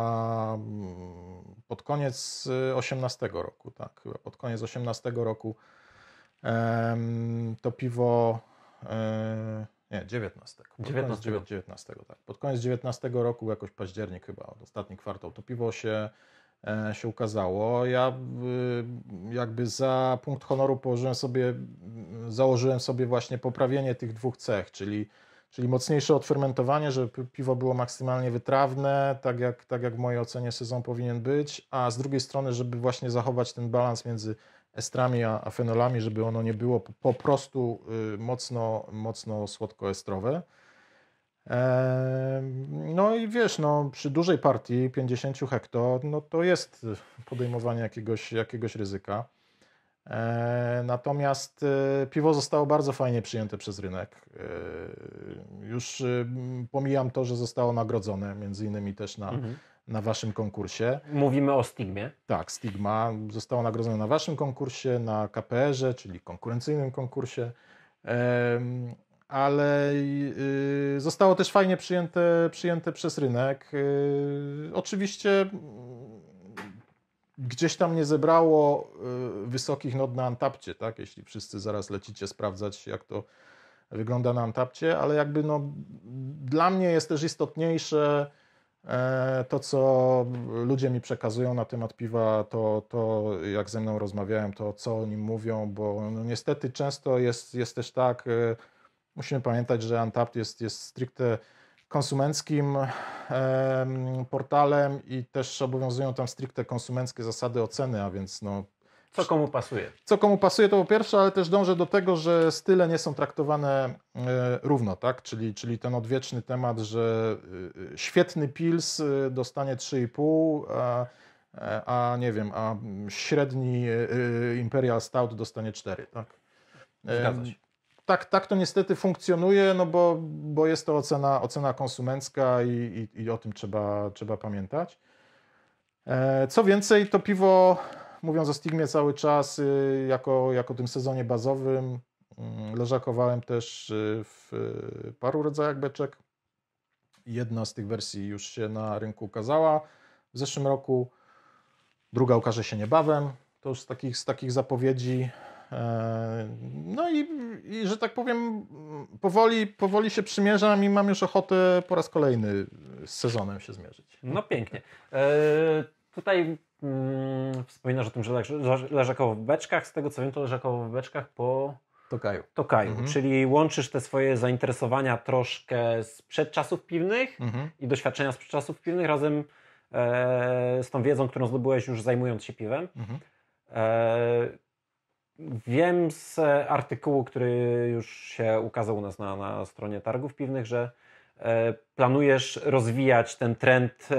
mm, pod koniec 18 y, roku, tak, chyba pod koniec 18 roku to piwo e, nie, 19. Pod 19. Koniec 19, tak. Pod koniec 19 roku, jakoś październik chyba, ostatni kwartał, to piwo się, e, się ukazało. Ja y, jakby za punkt honoru położyłem sobie, mm, założyłem sobie właśnie poprawienie tych dwóch cech, czyli Czyli mocniejsze odfermentowanie, żeby piwo było maksymalnie wytrawne, tak jak, tak jak w mojej ocenie sezon powinien być, a z drugiej strony, żeby właśnie zachować ten balans między estrami a, a fenolami, żeby ono nie było po, po prostu y, mocno, mocno słodkoestrowe. No i wiesz, no, przy dużej partii 50 hekto, no to jest podejmowanie jakiegoś, jakiegoś ryzyka. E, natomiast e, piwo zostało bardzo fajnie przyjęte przez rynek. E, już pomijam to, że zostało nagrodzone między innymi też na, mhm. na waszym konkursie. Mówimy o Stigmie. Tak, Stigma zostało nagrodzone na waszym konkursie, na KPR-ze, czyli konkurencyjnym konkursie. Ale zostało też fajnie przyjęte, przyjęte przez rynek. Oczywiście gdzieś tam nie zebrało y, wysokich not na Antapcie, tak? Jeśli wszyscy zaraz lecicie sprawdzać, jak to wygląda na Antapcie, ale jakby no, dla mnie jest też istotniejsze e, to, co ludzie mi przekazują na temat piwa, to, to jak ze mną rozmawiałem, to co o nim mówią, bo no, niestety często jest, jest też tak, e, musimy pamiętać, że Antapt jest, jest stricte konsumenckim portalem i też obowiązują tam stricte konsumenckie zasady oceny, a więc
no, co komu pasuje.
Co komu pasuje, to po pierwsze, ale też dążę do tego, że style nie są traktowane e, równo, tak? Czyli, czyli ten odwieczny temat, że e, świetny pils e, dostanie 3,5, a, a nie wiem, a średni Imperial Stout dostanie 4, tak? Zgadza się tak, tak to niestety funkcjonuje, no bo, bo jest to ocena, ocena konsumencka i, i, i o tym trzeba, trzeba pamiętać. E, co więcej, to piwo, mówiąc o Stigmie cały czas, y, jako, jako tym sezonie bazowym, mm, leżakowałem też y, w y, paru rodzajach beczek. Jedna z tych wersji już się na rynku ukazała w zeszłym roku, druga ukaże się niebawem. To już z takich, z takich zapowiedzi E, no i, i, że tak powiem, powoli, powoli się przymierzam i mam już ochotę po raz kolejny z sezonem się zmierzyć.
No pięknie. E, tutaj mm, wspominasz o tym, że leżakowo w beczkach. Z tego co wiem, to leżakowo w beczkach po Tokaju. Tokaju, mhm. czyli łączysz te swoje zainteresowania troszkę sprzed czasów piwnych mhm. i doświadczenia sprzed czasów piwnych razem e, z tą wiedzą, którą zdobyłeś już zajmując się piwem. Mhm. E, Wiem z artykułu, który już się ukazał u nas na, na stronie targów piwnych, że e, planujesz rozwijać ten trend e,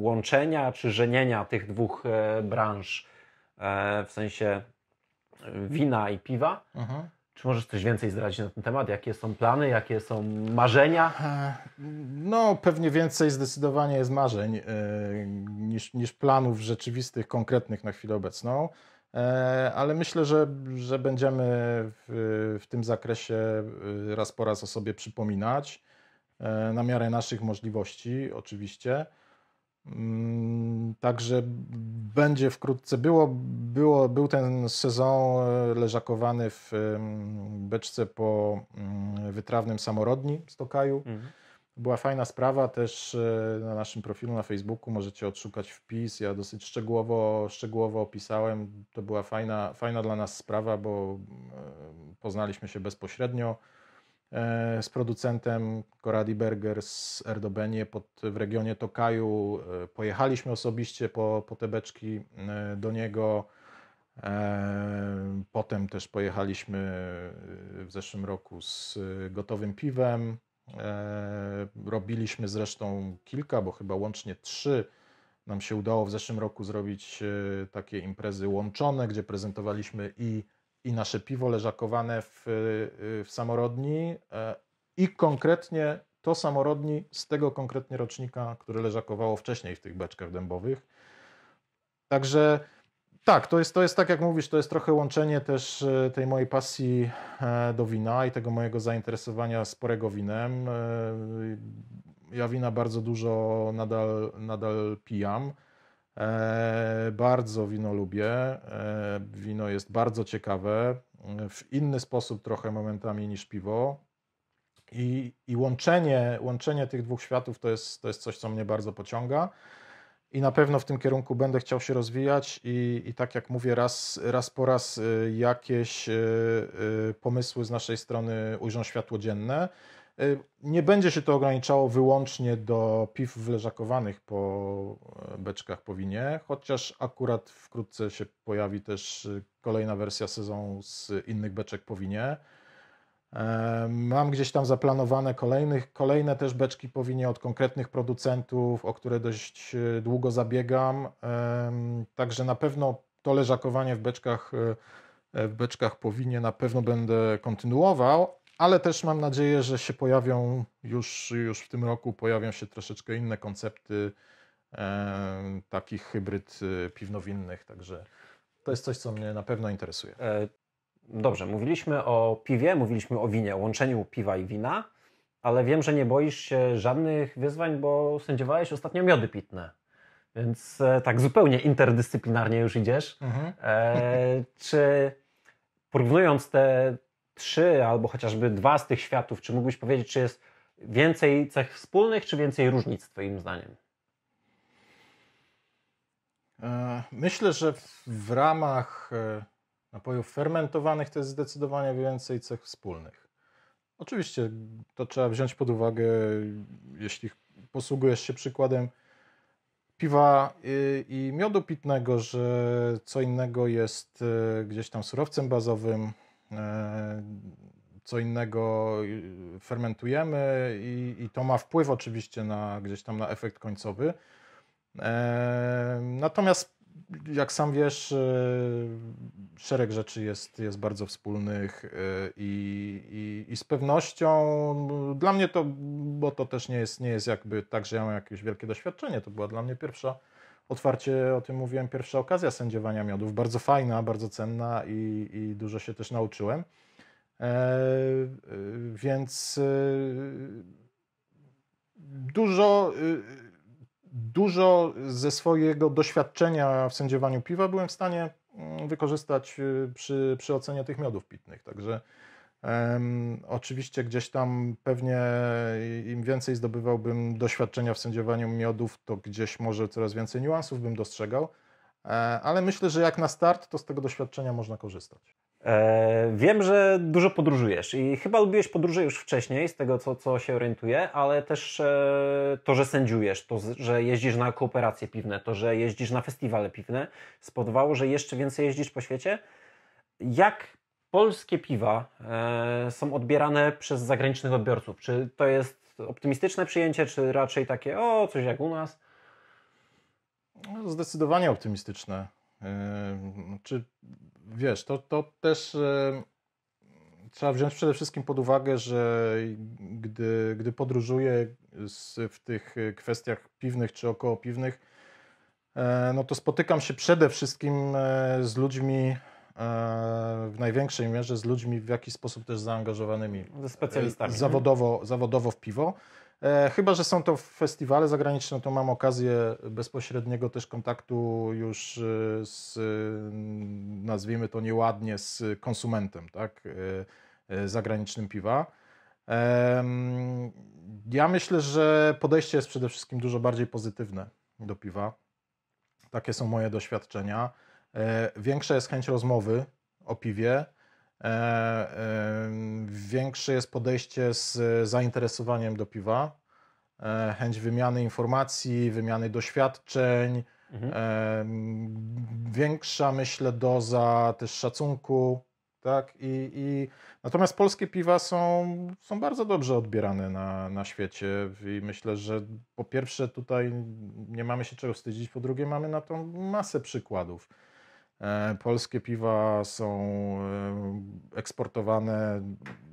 łączenia czy żenienia tych dwóch e, branż, w sensie wina i piwa. Mhm. Czy możesz coś więcej zdradzić na ten temat? Jakie są plany, jakie są marzenia?
No, pewnie więcej zdecydowanie jest marzeń niż, niż planów rzeczywistych, konkretnych na chwilę obecną. E, ale myślę, że, że będziemy w, w, tym zakresie y, raz po raz o sobie przypominać, e, na miarę naszych możliwości, oczywiście. Mm, także będzie wkrótce. Było, było, był ten sezon e, leżakowany w beczce po mm, wytrawnym samorodni z Tokaju. Mhm była fajna sprawa, też e, na naszym profilu na Facebooku możecie odszukać wpis, ja dosyć szczegółowo, szczegółowo opisałem, to była fajna, fajna dla nas sprawa, bo e, poznaliśmy się bezpośrednio e, z producentem Koradi Berger z Erdobenie pod, w regionie Tokaju. Pojechaliśmy osobiście po, po te beczki do niego. Potem też pojechaliśmy w zeszłym roku z gotowym piwem E, robiliśmy zresztą kilka, bo chyba łącznie trzy. Nam się udało w zeszłym roku zrobić e, takie imprezy łączone, gdzie prezentowaliśmy i, i nasze piwo leżakowane w, e, w samorodni, i konkretnie to samorodni z tego konkretnie rocznika, które leżakowało wcześniej w tych beczkach dębowych. Także tak, to jest, to jest tak jak mówisz, to jest trochę łączenie też e, tej mojej pasji e, do wina i tego mojego zainteresowania sporego winem. E, ja wina bardzo dużo nadal, nadal pijam. Bardzo wino lubię. Wino jest bardzo ciekawe, w inny sposób trochę momentami niż piwo. I, i łączenie, łączenie tych dwóch światów to jest, to jest coś, co mnie bardzo pociąga i na pewno w tym kierunku będę chciał się rozwijać i, i tak jak mówię, raz, raz po raz y, jakieś y, y, pomysły z naszej strony ujrzą światło dzienne. Nie będzie się to ograniczało wyłącznie do piw wleżakowanych po e, beczkach po winie, chociaż akurat wkrótce się pojawi też kolejna wersja sezonu z innych beczek po winie. E, mam gdzieś tam zaplanowane kolejnych, kolejne też beczki powinie od konkretnych producentów, o które dość e, długo zabiegam. Także na pewno to leżakowanie w beczkach, e, w beczkach powinie na pewno będę kontynuował, ale też mam nadzieję, że się pojawią już, już w tym roku, pojawią się troszeczkę inne koncepty takich hybryd piwnowinnych,
także to jest coś, co mnie na pewno interesuje. Dobrze, mówiliśmy o piwie, mówiliśmy o winie, łączeniu piwa i wina, ale wiem, że nie boisz się żadnych wyzwań, bo sędziowałeś ostatnio miody pitne. Więc e, tak zupełnie interdyscyplinarnie już idziesz. Mhm. E, czy porównując te trzy albo chociażby dwa z tych światów, czy mógłbyś powiedzieć, czy jest więcej cech wspólnych, czy więcej różnic, Twoim zdaniem? E, myślę, że
w ramach e, Napojów fermentowanych to jest zdecydowanie więcej cech wspólnych. Oczywiście to trzeba wziąć pod uwagę, jeśli posługujesz się przykładem piwa y, i, miodu pitnego, że co innego jest y, gdzieś tam surowcem bazowym, y, co innego fermentujemy i, i to ma wpływ oczywiście na gdzieś tam na efekt końcowy. E, natomiast jak sam wiesz, e, szereg rzeczy jest, jest bardzo wspólnych e, i, i, i, z pewnością dla mnie to, bo to też nie jest, nie jest jakby tak, że ja mam jakieś wielkie doświadczenie, to była dla mnie pierwsza, otwarcie o tym mówiłem, pierwsza okazja sędziowania miodów, bardzo fajna, bardzo cenna i, i dużo się też nauczyłem. E, więc dużo dużo ze swojego doświadczenia w sędziowaniu piwa byłem w stanie mm, wykorzystać y, przy, przy ocenie tych miodów pitnych. Także um, oczywiście gdzieś tam pewnie im więcej zdobywałbym doświadczenia w sędziowaniu miodów, to gdzieś może coraz więcej niuansów bym dostrzegał. E, ale
myślę, że jak na start, to z tego doświadczenia można korzystać. E, wiem, że dużo podróżujesz i chyba lubiłeś podróże już wcześniej, z tego co, co się orientuję, ale też e, to, że sędziujesz, to, że jeździsz na kooperacje piwne, to, że jeździsz na festiwale piwne, spowodowało, że jeszcze więcej jeździsz po świecie. Jak polskie piwa e, są odbierane przez zagranicznych odbiorców? Czy to jest optymistyczne przyjęcie, czy raczej takie, o, coś jak u nas?
No, zdecydowanie optymistyczne. Czy wiesz, to, to też e, trzeba wziąć przede wszystkim pod uwagę, że gdy, gdy podróżuję w tych kwestiach piwnych czy okołopiwnych, e, no to spotykam się przede wszystkim e, z ludźmi w największej mierze z ludźmi w jakiś sposób też zaangażowanymi. Ze specjalistami. Zawodowo, zawodowo w piwo. E, chyba, że są to festiwale zagraniczne, to mam okazję bezpośredniego też kontaktu już e, z, mm, nazwijmy to nieładnie, z konsumentem tak, e, e, zagranicznym piwa. Ja myślę, że podejście jest przede wszystkim dużo bardziej pozytywne do piwa. Takie są moje doświadczenia. Większa jest chęć rozmowy o piwie. E, e, większe jest podejście z zainteresowaniem do piwa, e, chęć wymiany informacji, wymiany doświadczeń, mhm. większa, myślę, doza też szacunku. Tak? I, i... Natomiast polskie piwa są, są bardzo dobrze odbierane na, na świecie i myślę, że po pierwsze tutaj nie mamy się czego wstydzić, po drugie mamy na to masę przykładów. E, polskie piwa są e, eksportowane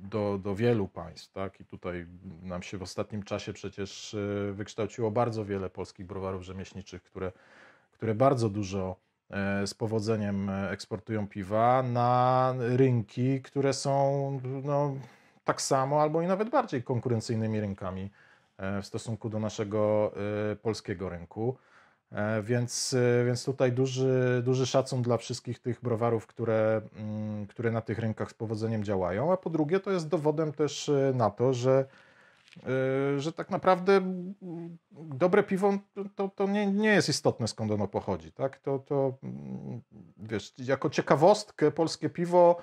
do, do wielu państw, tak? I tutaj nam się w ostatnim czasie przecież e, wykształciło bardzo wiele polskich browarów rzemieślniczych, które, które bardzo dużo z powodzeniem eksportują piwa na rynki, które są no, tak samo albo i nawet bardziej konkurencyjnymi rynkami w stosunku do naszego polskiego rynku. E, więc, e, więc tutaj duży, duży szacun dla wszystkich tych browarów, które, mm, które na tych rynkach z powodzeniem działają. A po drugie, to jest dowodem też e, na to, że, że tak naprawdę dobre piwo to, to nie, nie jest istotne skąd ono pochodzi. Tak? To, to mm, wiesz, jako ciekawostkę polskie piwo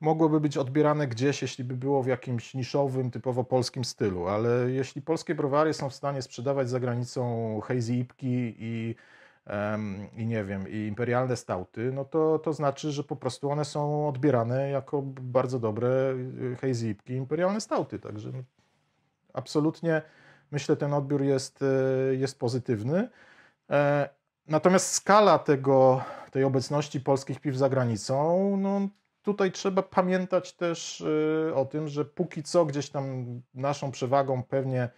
mogłoby być odbierane gdzieś, jeśli by było w jakimś niszowym, typowo polskim stylu, ale jeśli polskie browary są w stanie sprzedawać za granicą hazy ipki i, um, i nie wiem, i imperialne stauty, no to, to znaczy, że po prostu one są odbierane jako bardzo dobre y, hazy ipki i imperialne stauty, także no, absolutnie myślę, ten odbiór jest, y, jest pozytywny. E, natomiast skala tego, tej obecności polskich piw za granicą, no, tutaj trzeba pamiętać też y, o tym, że póki co gdzieś tam naszą przewagą pewnie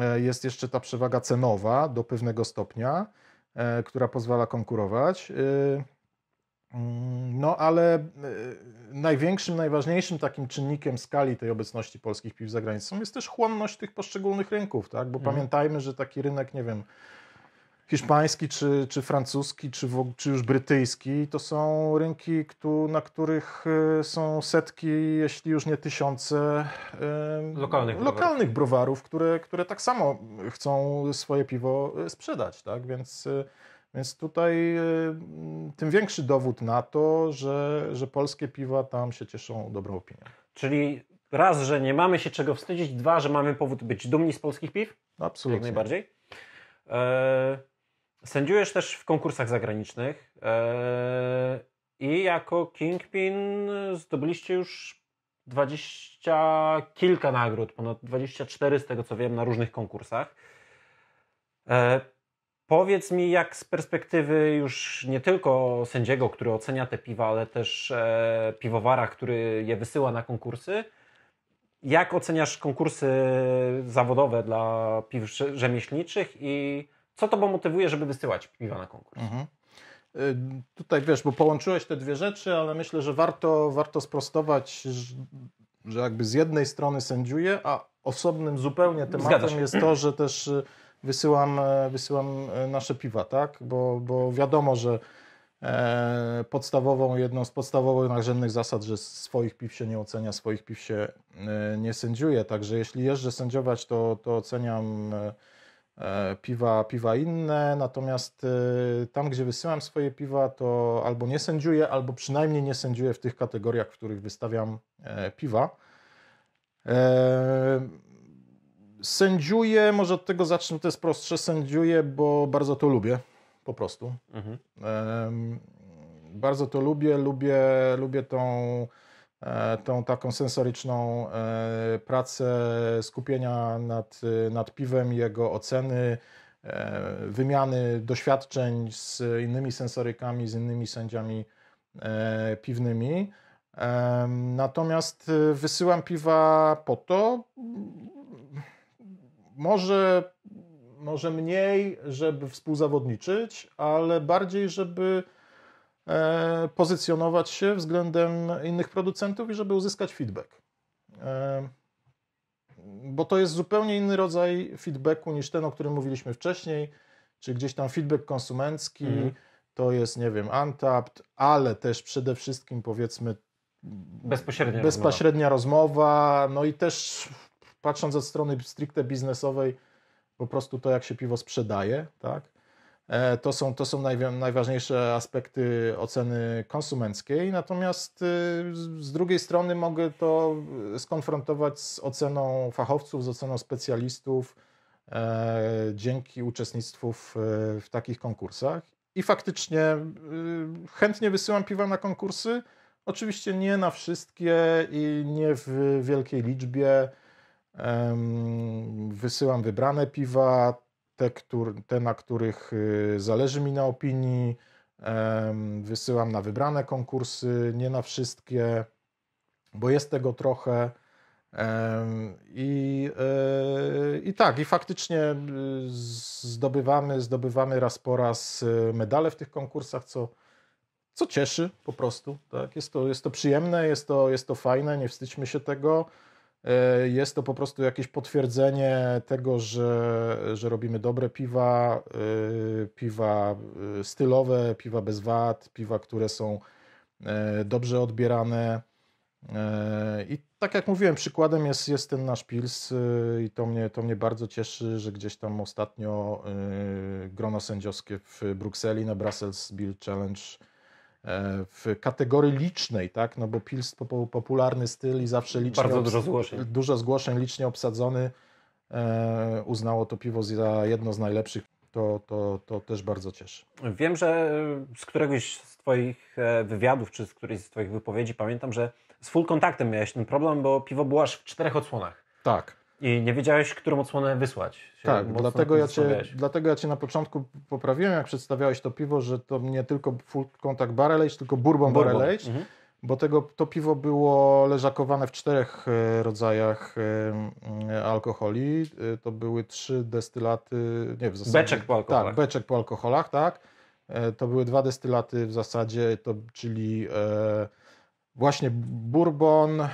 e, jest jeszcze ta przewaga cenowa do pewnego stopnia, e, która pozwala konkurować. Y, mm, no, ale e, największym, najważniejszym takim czynnikiem skali tej obecności polskich piw za granicą jest też chłonność tych poszczególnych rynków, tak? Bo mhm. pamiętajmy, że taki rynek, nie wiem, hiszpański, czy, czy francuski, czy, w, czy już brytyjski, to są rynki, ktu, na których y, są setki, jeśli już nie tysiące lokalnych, lokalnych browarów. browarów, które, które tak samo chcą swoje piwo y, sprzedać. Tak? Więc, y, więc tutaj tym większy dowód na to, że, że polskie piwa tam się cieszą dobrą opinią. Czyli
raz, że nie mamy się czego wstydzić, dwa, że mamy powód być dumni z polskich piw. Absolutnie. Jak najbardziej. Eee, Sędziujesz też w konkursach zagranicznych e, i jako Kingpin zdobyliście już dwadzieścia kilka nagród, ponad 24 z tego co wiem, na różnych konkursach. E, powiedz mi, jak z perspektywy już nie tylko sędziego, który ocenia te piwa, ale też e, piwowara, który je wysyła na konkursy, jak oceniasz konkursy zawodowe dla piw rzemieślniczych i co to motywuje, żeby wysyłać piwa na konkurs? Mhm. Y,
tutaj wiesz, bo połączyłeś te dwie rzeczy, ale myślę, że warto, warto sprostować, że jakby z jednej strony sędziuję, a osobnym zupełnie tematem jest to, że też y, wysyłam, y, wysyłam nasze piwa, tak? Bo, bo wiadomo, że e, podstawową, jedną z podstawowych nagrzędnych zasad, że swoich piw się nie ocenia, swoich piw się nie sędziuje. Także jeśli jeżdżę sędziować, to, to oceniam E, piwa, piwa inne, natomiast y, tam, gdzie wysyłam swoje piwa, to albo nie sędziuję, albo przynajmniej nie sędziuję w tych kategoriach, w których wystawiam e, piwa. E, sędziuję, może od tego zacznę, to jest prostsze, sędziuję, bo bardzo to lubię, po prostu. Mhm. Bardzo to lubię, lubię, lubię tą E, tą taką sensoryczną e, pracę skupienia nad, nad piwem, jego oceny, e, wymiany doświadczeń z innymi sensorykami, z innymi sędziami piwnymi. Natomiast wysyłam piwa po to, może, może mniej, żeby współzawodniczyć, ale bardziej, żeby E, pozycjonować się względem innych producentów i żeby uzyskać feedback. E, bo to jest zupełnie inny rodzaj feedbacku niż ten, o którym mówiliśmy wcześniej, czy gdzieś tam feedback konsumencki, mhm. to jest, nie wiem, untapped, ale też przede wszystkim powiedzmy bezpośrednia, bezpośrednia rozmowa. rozmowa, no i też patrząc od strony stricte biznesowej, po prostu to, jak się piwo sprzedaje, tak? E, to są, to są najważniejsze aspekty oceny konsumenckiej, natomiast y, z drugiej strony mogę to skonfrontować z oceną fachowców, z oceną specjalistów e, dzięki uczestnictwu w, w takich konkursach. I faktycznie y, chętnie wysyłam piwa na konkursy. Oczywiście nie na wszystkie i nie w wielkiej liczbie. Wysyłam wybrane piwa, te, te, na których y, zależy mi na opinii. Wysyłam na wybrane konkursy, nie na wszystkie, bo jest tego trochę. I, y, I tak, i faktycznie y, zdobywamy, zdobywamy raz po raz medale w tych konkursach, co, co cieszy po prostu. Tak? Jest, to, jest to przyjemne, jest to, jest to fajne, nie wstydźmy się tego. E, jest to po prostu jakieś potwierdzenie tego, że, że robimy dobre piwa, e, piwa e, stylowe, piwa bez wad, piwa, które są dobrze odbierane. I tak jak mówiłem, przykładem jest, jest ten nasz Pils i to mnie, to mnie bardzo cieszy, że gdzieś tam ostatnio grono sędziowskie w Brukseli na Brussels Bill Challenge E, w kategorii licznej, tak? No bo Pils to popularny styl i zawsze licznie. Bardzo dużo zgłoszeń. Dużo zgłoszeń, licznie obsadzony. E, uznało to piwo za jedno z najlepszych. To, to, to też bardzo cieszy.
Wiem, że z któregoś z Twoich e, wywiadów, czy z którejś z Twoich wypowiedzi pamiętam, że z full kontaktem miałeś ten problem, bo piwo było aż w czterech odsłonach. Tak. I nie wiedziałeś, którą odsłonę wysłać. Tak, dlatego ja, cię,
dlatego ja Cię na początku poprawiłem, jak przedstawiałeś to piwo, że to nie tylko full contact barrel age, tylko bourbon, bourbon. barrel age, mhm. bo tego, to piwo było leżakowane w czterech e, rodzajach e, alkoholi. E, to były trzy destylaty, nie w zasadzie... Beczek po alkoholach. Tak, beczek po alkoholach, tak. To były dwa destylaty w zasadzie, to, czyli... E, właśnie bourbon, e,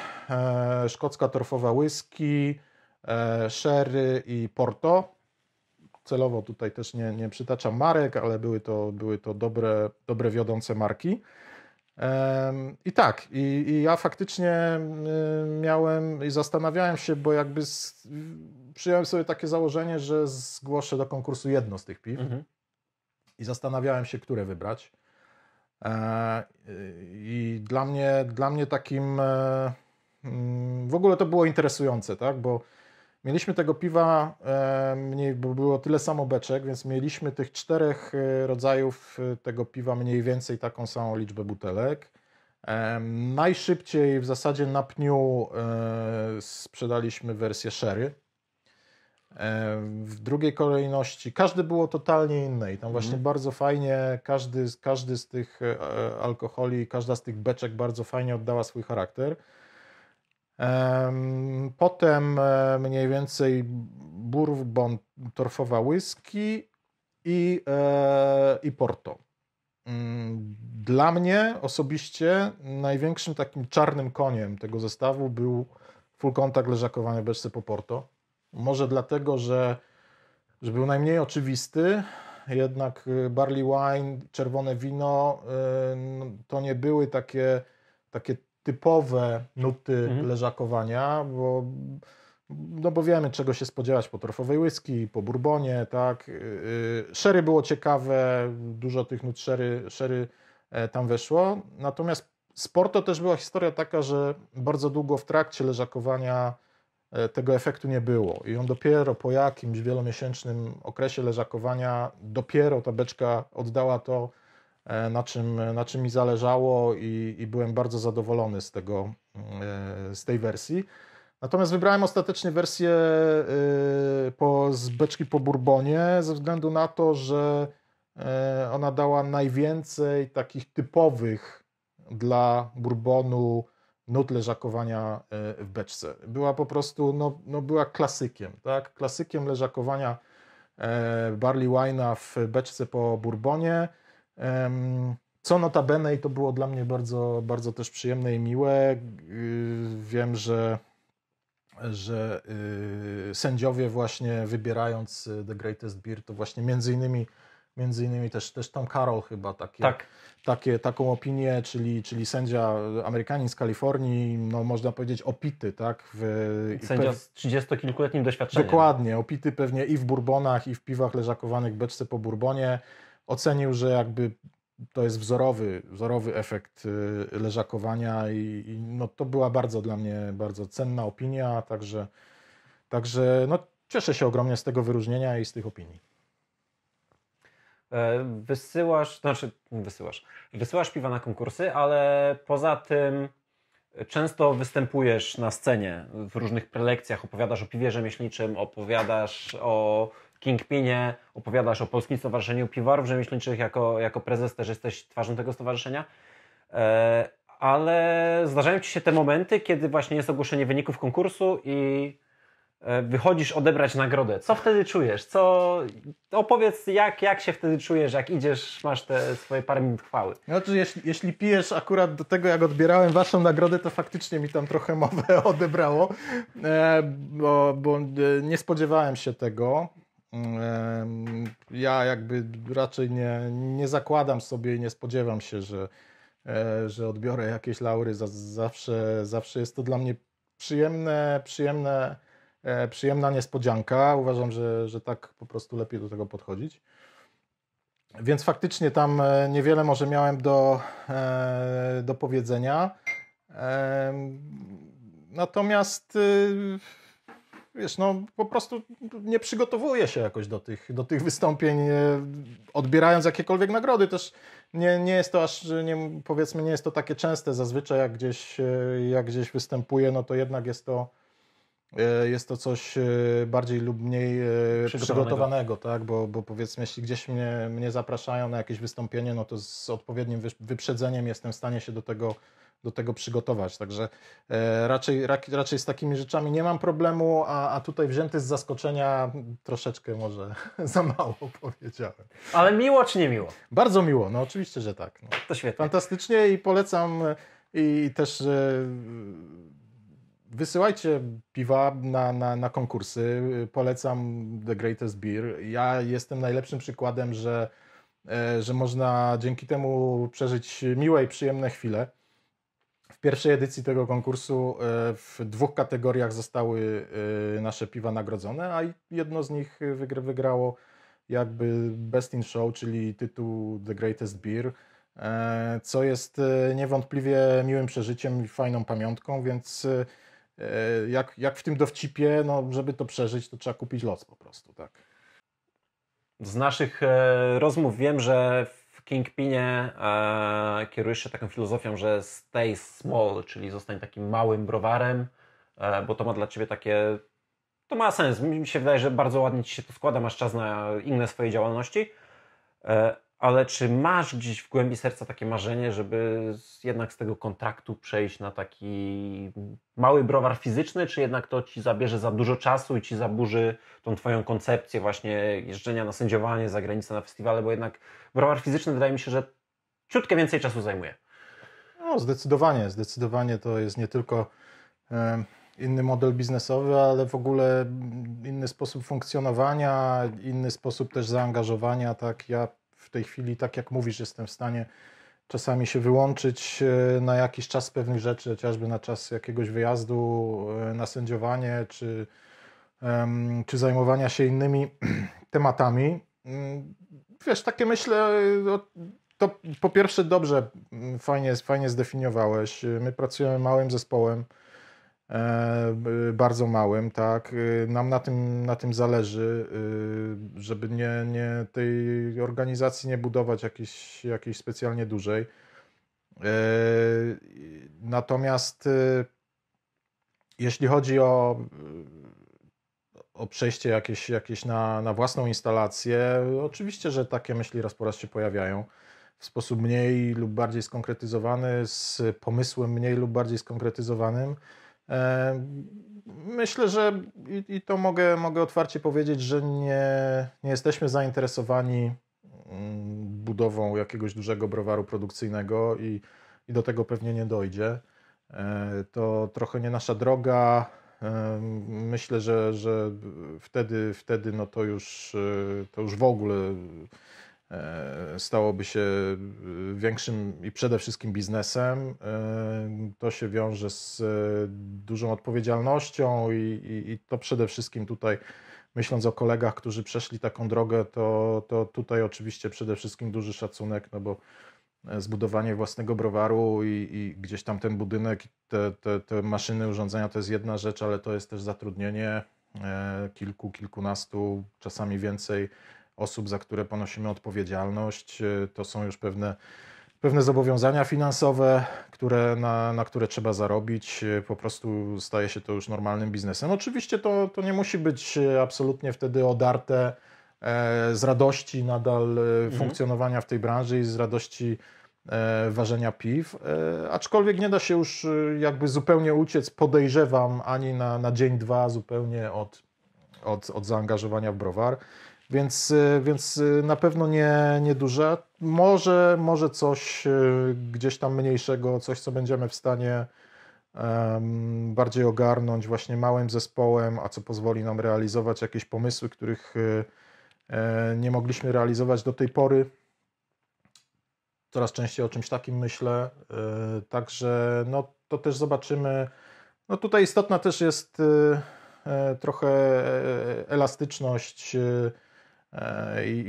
szkocka torfowa whisky, E, Sherry i Porto. Celowo tutaj też nie, nie przytaczam marek, ale były to, były to dobre, dobre wiodące marki. I tak, i, i, ja faktycznie miałem i zastanawiałem się, bo jakby z, przyjąłem sobie takie założenie, że zgłoszę do konkursu jedno z tych piw mhm. i zastanawiałem się, które wybrać. E, I dla mnie, dla mnie takim e, mm, w ogóle to było interesujące, tak? bo Mieliśmy tego piwa, mniej, bo było tyle samo beczek, więc mieliśmy tych czterech e, rodzajów e, tego piwa mniej więcej taką samą liczbę butelek. Najszybciej w zasadzie na pniu e, sprzedaliśmy wersję sherry. W drugiej kolejności każdy było totalnie inny i tam właśnie mm. bardzo fajnie każdy, każdy z tych alkoholi, każda z tych beczek bardzo fajnie oddała swój charakter. Potem e, mniej więcej bourbon, torfowa whisky i, e, i porto. Mm, dla mnie osobiście największym takim czarnym koniem tego zestawu był full contact leżakowanie beczce po Porto. Może dlatego, że, że był najmniej oczywisty, jednak e, barley wine, czerwone wino to nie były takie, takie typowe nuty mhm. leżakowania, bo, no bo wiemy czego się spodziewać po trofowej whisky, po bourbonie, tak. Y, y, sherry było ciekawe, dużo tych nut sherry, sherry e, tam weszło, natomiast sporto też była historia taka, że bardzo długo w trakcie leżakowania e, tego efektu nie było i on dopiero po jakimś wielomiesięcznym okresie leżakowania dopiero ta beczka oddała to, E, na czym, na czym mi zależało i, i byłem bardzo zadowolony z, tego, e, z tej wersji. Natomiast wybrałem ostatecznie wersję e, po, z beczki po Bourbonie ze względu na to, że ona dała najwięcej takich typowych dla Bourbonu nut leżakowania w beczce. Była po prostu, no, no była klasykiem, tak? Klasykiem leżakowania barley wine'a w beczce po Bourbonie. Co notabene, i to było dla mnie bardzo, bardzo też przyjemne i miłe, y, wiem, że, że y, sędziowie właśnie wybierając y, The Greatest Beer, to właśnie między innymi Między innymi też, też Tom Carroll chyba takie, tak. takie, taką opinię, czyli, czyli sędzia Amerykanin z Kalifornii, no można powiedzieć opity, tak? W, sędzia z
trzydziestokilkuletnim doświadczeniem. Dokładnie,
opity pewnie i w burbonach, i w piwach leżakowanych beczce po burbonie ocenił, że jakby to jest wzorowy, wzorowy efekt y, leżakowania i, i, no to była bardzo dla mnie bardzo cenna opinia, także, także no cieszę się ogromnie z tego wyróżnienia i z tych opinii.
E, wysyłasz, znaczy wysyłasz, wysyłasz piwa na konkursy, ale poza tym często występujesz na scenie w różnych prelekcjach, opowiadasz o piwie rzemieślniczym, opowiadasz o Kingpinie, opowiadasz o Polskim Stowarzyszeniu Piwarów Rzemieślniczych, jako, jako prezes też jesteś twarzą tego stowarzyszenia. E, ale zdarzają ci się te momenty, kiedy właśnie jest ogłoszenie wyników konkursu i e, wychodzisz odebrać nagrodę. Co wtedy czujesz? Co... Opowiedz, jak, jak się wtedy czujesz, jak idziesz, masz te swoje parę minut chwały. Znaczy, no jeśli,
jeśli pijesz akurat do tego, jak odbierałem waszą nagrodę, to faktycznie mi tam trochę mowę odebrało, e, bo, bo e, nie spodziewałem się tego ja jakby raczej nie, nie zakładam sobie i nie spodziewam się, że, e, że odbiorę jakieś laury. Zawsze, zawsze jest to dla mnie przyjemne, przyjemne, e, przyjemna niespodzianka. Uważam, że, że tak po prostu lepiej do tego podchodzić. Więc faktycznie tam e, niewiele może miałem do, do powiedzenia. Natomiast y, wiesz, no po prostu nie przygotowuje się jakoś do tych, do tych wystąpień, e, odbierając jakiekolwiek nagrody. Też nie, nie jest to aż, nie, powiedzmy, nie jest to takie częste. Zazwyczaj jak gdzieś, e, jak gdzieś występuję, no to jednak jest to e, jest to coś bardziej lub mniej przygotowanego, przygotowanego tak? bo, bo powiedzmy, jeśli gdzieś mnie, mnie zapraszają na jakieś wystąpienie, no to z odpowiednim wyprzedzeniem jestem w stanie się do tego do tego przygotować. Także e, raczej, raczej z takimi rzeczami nie mam problemu, a, a tutaj wzięty z zaskoczenia troszeczkę może za mało powiedziałem. Ale miło czy nie miło? Bardzo miło, no oczywiście, że tak. No. To świetnie. Fantastycznie i polecam e, i też e, wysyłajcie piwa na, na, na konkursy. Polecam The Greatest Beer. Ja jestem najlepszym przykładem, że, że można dzięki temu przeżyć miłe i przyjemne chwile. W pierwszej edycji tego konkursu e, w dwóch kategoriach zostały e, nasze piwa nagrodzone, a jedno z nich wygrało jakby Best in Show, czyli tytuł The Greatest Beer, e, co jest niewątpliwie miłym przeżyciem i fajną pamiątką, więc jak, jak w tym dowcipie, no, żeby to przeżyć, to trzeba kupić los po prostu, tak.
Z naszych rozmów wiem, że Kingpinie e, kierujesz się taką filozofią, że stay small, czyli zostań takim małym browarem, e, bo to ma dla ciebie takie. To ma sens. Mi się wydaje, że bardzo ładnie ci się to składa, masz czas na inne swoje działalności. E, ale czy masz gdzieś w głębi serca takie marzenie, żeby jednak z tego kontraktu przejść na taki mały browar fizyczny, czy jednak to ci zabierze za dużo czasu i ci zaburzy tą twoją koncepcję właśnie jeżdżenia na sędziowanie za granicę na festiwale, bo jednak browar fizyczny wydaje mi się, że ciutkę więcej czasu zajmuje.
No, zdecydowanie, zdecydowanie to jest nie tylko inny model biznesowy, ale w ogóle inny sposób funkcjonowania, inny sposób też zaangażowania, tak ja w tej chwili, tak jak mówisz, jestem w stanie czasami się wyłączyć e, na jakiś czas pewnych rzeczy, chociażby na czas jakiegoś wyjazdu e, na sędziowanie czy, czy zajmowania się innymi tematami. Mm, wiesz, takie myślę, to po pierwsze dobrze, mm, fajnie, fajnie zdefiniowałeś. My pracujemy małym zespołem. E, bardzo małym, tak. E, nam na tym, na tym zależy, e, żeby nie, nie tej organizacji nie budować jakiejś, jakiejś specjalnie dużej. Natomiast jeśli chodzi o, o przejście jakieś, jakieś na, na własną instalację, oczywiście, że takie myśli raz po raz się pojawiają w sposób mniej lub bardziej skonkretyzowany, z pomysłem mniej lub bardziej skonkretyzowanym. Myślę, że i, i, to mogę, mogę otwarcie powiedzieć, że nie, nie jesteśmy zainteresowani mm, budową jakiegoś dużego browaru produkcyjnego i, i do tego pewnie nie dojdzie. E, to trochę nie nasza droga. Myślę, że, że wtedy, wtedy no to, już, e, to już w ogóle E, stałoby się e, większym i przede wszystkim biznesem. E, to się wiąże z dużą odpowiedzialnością i, i, i to przede wszystkim tutaj, myśląc o kolegach, którzy przeszli taką drogę, to, to tutaj oczywiście przede wszystkim duży szacunek, no bo zbudowanie własnego browaru i, i gdzieś tam ten budynek, te, te, te maszyny, urządzenia to jest jedna rzecz, ale to jest też zatrudnienie kilku, kilkunastu, czasami więcej osób, za które ponosimy odpowiedzialność. E, to są już pewne, pewne zobowiązania finansowe, które na, na które trzeba zarobić. E, po prostu staje się to już normalnym biznesem. Oczywiście to, to nie musi być e, absolutnie wtedy odarte z radości nadal mhm. funkcjonowania w tej branży i z radości ważenia piw, aczkolwiek nie da się już jakby zupełnie uciec, podejrzewam, ani na, na dzień, dwa zupełnie od, od, od zaangażowania w browar. Więc, y, więc y, na pewno nie, nie duże. Może, może coś y, gdzieś tam mniejszego, coś co będziemy w stanie um, bardziej ogarnąć właśnie małym zespołem, a co pozwoli nam realizować jakieś pomysły, których e, nie mogliśmy realizować do tej pory. Coraz częściej o czymś takim myślę. Także no, to też zobaczymy. No tutaj istotna też jest e, trochę e, elastyczność E, i,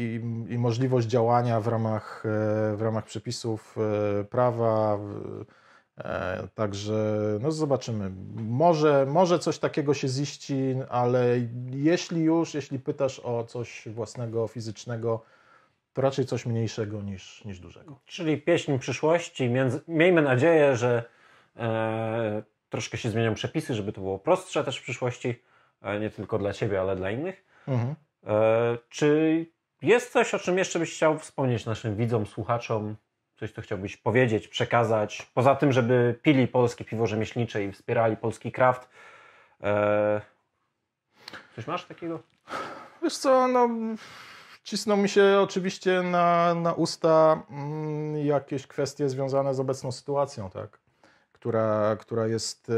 i, i możliwość działania w ramach, e, w ramach przepisów e, prawa. Także no zobaczymy. Może, może coś takiego się ziści, ale jeśli już, jeśli pytasz o coś własnego, fizycznego, to raczej coś mniejszego niż, niż dużego.
Czyli pieśń przyszłości. Miejmy nadzieję, że e, troszkę się zmienią przepisy, żeby to było prostsze też w przyszłości, e, nie tylko dla Ciebie, ale dla innych. Mhm. E, czy jest coś, o czym jeszcze byś chciał wspomnieć naszym widzom, słuchaczom? Coś, co chciałbyś powiedzieć, przekazać? Poza tym, żeby pili polskie piwo rzemieślnicze i wspierali polski kraft. E, coś masz takiego?
Wiesz co, no cisną mi się oczywiście na, na usta mm, jakieś kwestie związane z obecną sytuacją, tak? która, która jest, e,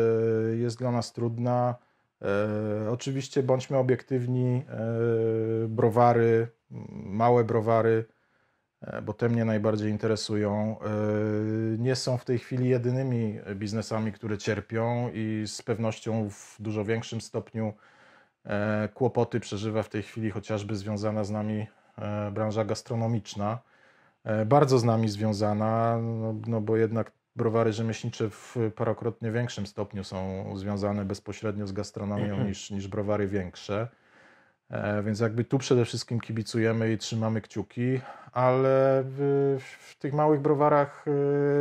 jest dla nas trudna. E, oczywiście bądźmy obiektywni, e, browary, małe browary, e, bo te mnie najbardziej interesują, nie są w tej chwili jedynymi biznesami, które cierpią i z pewnością w dużo większym stopniu kłopoty przeżywa w tej chwili chociażby związana z nami branża gastronomiczna. Bardzo z nami związana, no, no bo jednak browary rzemieślnicze w parokrotnie większym stopniu są związane bezpośrednio z gastronomią mhm. niż, niż browary większe. E, więc jakby tu przede wszystkim kibicujemy i trzymamy kciuki, ale w, w, tych małych browarach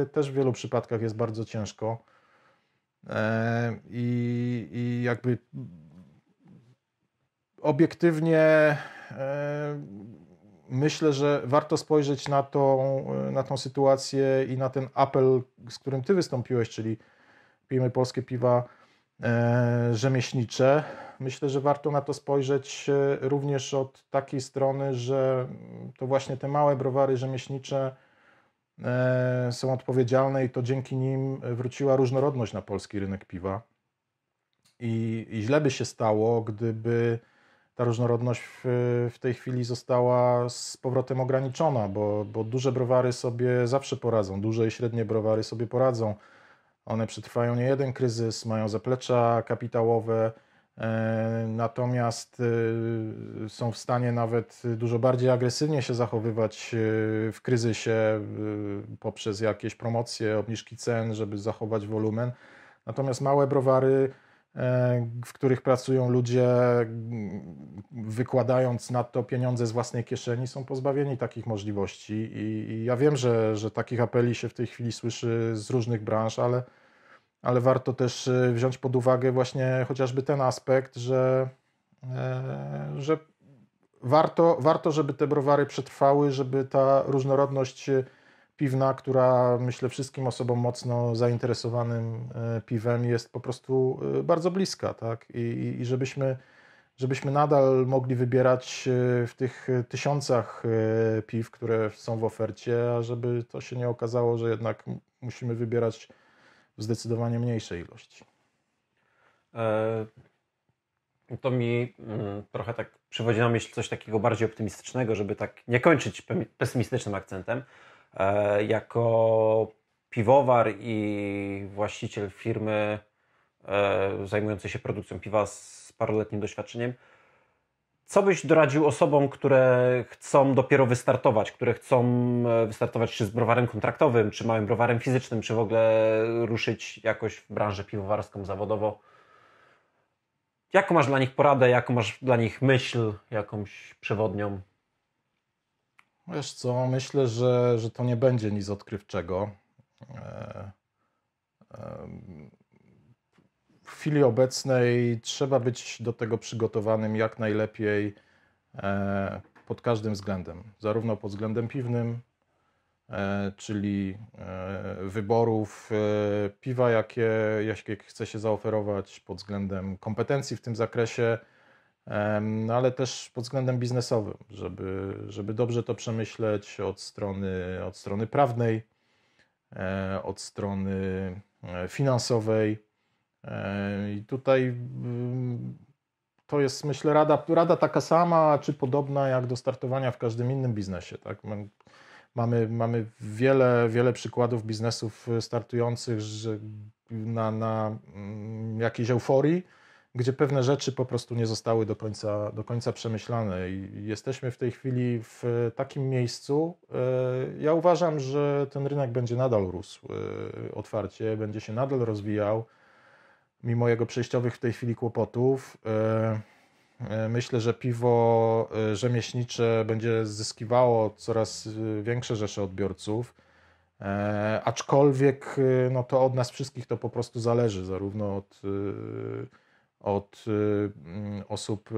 e, też w wielu przypadkach jest bardzo ciężko. E, I, i jakby obiektywnie myślę, że warto spojrzeć na tą, e, na tą sytuację i na ten apel, z którym ty wystąpiłeś, czyli pijmy polskie piwa e, rzemieślnicze. Myślę, że warto na to spojrzeć e, również od takiej strony, że to właśnie te małe browary rzemieślnicze są odpowiedzialne i to dzięki nim wróciła różnorodność na polski rynek piwa. I, i źle by się stało, gdyby ta różnorodność w, w, tej chwili została z powrotem ograniczona, bo, bo duże browary sobie zawsze poradzą, duże i średnie browary sobie poradzą. One przetrwają nie jeden kryzys, mają zaplecza kapitałowe, e, natomiast e, są w stanie nawet dużo bardziej agresywnie się zachowywać e, w kryzysie e, poprzez jakieś promocje, obniżki cen, żeby zachować wolumen. Natomiast małe browary E, w których pracują ludzie, wykładając na to pieniądze z własnej kieszeni, są pozbawieni takich możliwości. I, i ja wiem, że, że takich apeli się w tej chwili słyszy z różnych branż, ale, ale warto też e, wziąć pod uwagę właśnie chociażby ten aspekt, że, e, że warto, warto, żeby te browary przetrwały, żeby ta różnorodność piwna, która myślę wszystkim osobom mocno zainteresowanym e, piwem jest po prostu e, bardzo bliska, tak? I, i żebyśmy, żebyśmy nadal mogli wybierać e, w tych tysiącach piw, które są w ofercie, a żeby to się nie okazało, że jednak musimy wybierać w zdecydowanie mniejszej ilości.
To mi mm, trochę tak przywodzi na myśl coś takiego bardziej optymistycznego, żeby tak nie kończyć pesymistycznym akcentem E, jako piwowar i właściciel firmy e, zajmującej się produkcją piwa z paroletnim doświadczeniem, co byś doradził osobom, które chcą dopiero wystartować, które chcą e, wystartować czy z browarem kontraktowym, czy małym browarem fizycznym, czy w ogóle ruszyć jakoś w branżę piwowarską zawodowo? Jaką masz dla nich poradę, jaką masz dla nich myśl, jakąś przewodnią?
Wiesz co, myślę, że, że to nie będzie nic odkrywczego. E, e, w chwili obecnej trzeba być do tego przygotowanym jak najlepiej e, pod każdym względem, zarówno pod względem piwnym, czyli wyborów piwa, jakie, jakie chce się zaoferować, pod względem kompetencji w tym zakresie no ale też pod względem biznesowym, żeby, żeby dobrze to przemyśleć od strony, od strony prawnej, e, od strony e, finansowej. E, I tutaj mm, to jest, myślę, rada, rada taka sama, czy podobna jak do startowania w każdym innym biznesie. Tak? Mamy, mamy wiele, wiele przykładów biznesów startujących że na, na mm, jakiejś euforii, gdzie pewne rzeczy po prostu nie zostały do końca, do końca przemyślane. I jesteśmy w tej chwili w e, takim miejscu. E, ja uważam, że ten rynek będzie nadal rósł e, otwarcie, będzie się nadal rozwijał, mimo jego przejściowych w tej chwili kłopotów. Myślę, że piwo rzemieślnicze będzie zyskiwało coraz większe rzesze odbiorców. E, aczkolwiek no to od nas wszystkich to po prostu zależy, zarówno od od y, mm, osób y,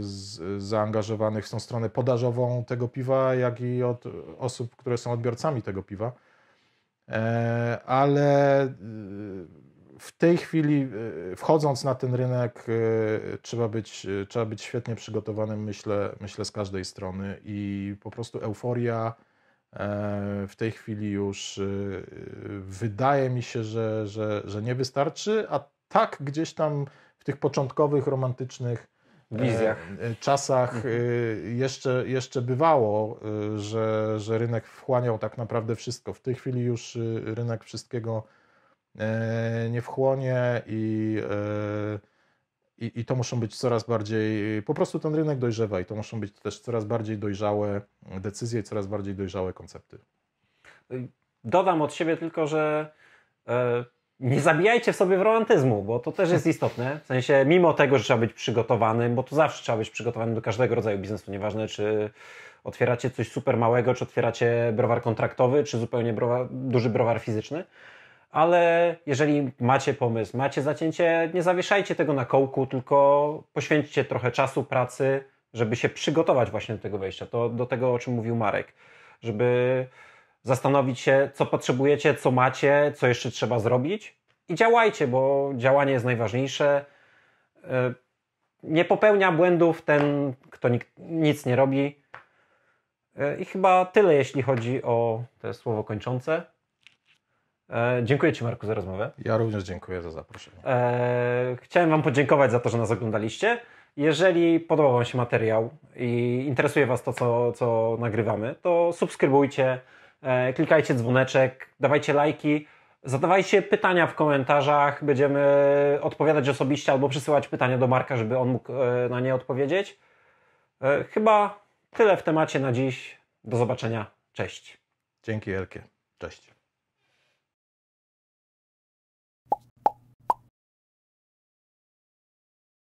z, zaangażowanych w tą stronę podażową tego piwa, jak i od osób, które są odbiorcami tego piwa. E, ale y, w tej chwili, wchodząc na ten rynek, trzeba być, trzeba być świetnie przygotowanym, myślę, myślę, z każdej strony i po prostu euforia. E, w tej chwili już wydaje mi się, że, że, że nie wystarczy, a tak gdzieś tam w tych początkowych romantycznych e, wizjach. E, czasach e, jeszcze, jeszcze bywało, że, że rynek wchłaniał tak naprawdę wszystko. W tej chwili już rynek wszystkiego nie wchłonie i, i, i, to muszą być coraz bardziej, po prostu ten rynek dojrzewa i to muszą być też coraz bardziej dojrzałe decyzje i coraz bardziej dojrzałe koncepty.
Dodam od siebie tylko, że nie zabijajcie w sobie w romantyzmu, bo to też jest istotne. W sensie, mimo tego, że trzeba być przygotowanym, bo tu zawsze trzeba być przygotowanym do każdego rodzaju biznesu, nieważne czy otwieracie coś super małego, czy otwieracie browar kontraktowy, czy zupełnie browar, duży browar fizyczny. Ale jeżeli macie pomysł, macie zacięcie, nie zawieszajcie tego na kołku, tylko poświęćcie trochę czasu, pracy, żeby się przygotować właśnie do tego wejścia. To do tego, o czym mówił Marek, żeby zastanowić się, co potrzebujecie, co macie, co jeszcze trzeba zrobić i działajcie, bo działanie jest najważniejsze. E, nie popełnia błędów ten, kto nic nie robi. E, I chyba tyle, jeśli chodzi o te słowo kończące. E, dziękuję Ci, Marku, za rozmowę. Ja również dziękuję za zaproszenie. chciałem Wam podziękować za to, że nas oglądaliście. Jeżeli podobał Wam się materiał i interesuje Was to, co, co nagrywamy, to subskrybujcie. E, klikajcie dzwoneczek, dawajcie lajki, zadawajcie pytania w komentarzach, będziemy odpowiadać osobiście albo przesyłać pytania do Marka, żeby on mógł e, na nie odpowiedzieć. E, chyba tyle w temacie na dziś. Do zobaczenia.
Cześć. Dzięki wielkie. Cześć.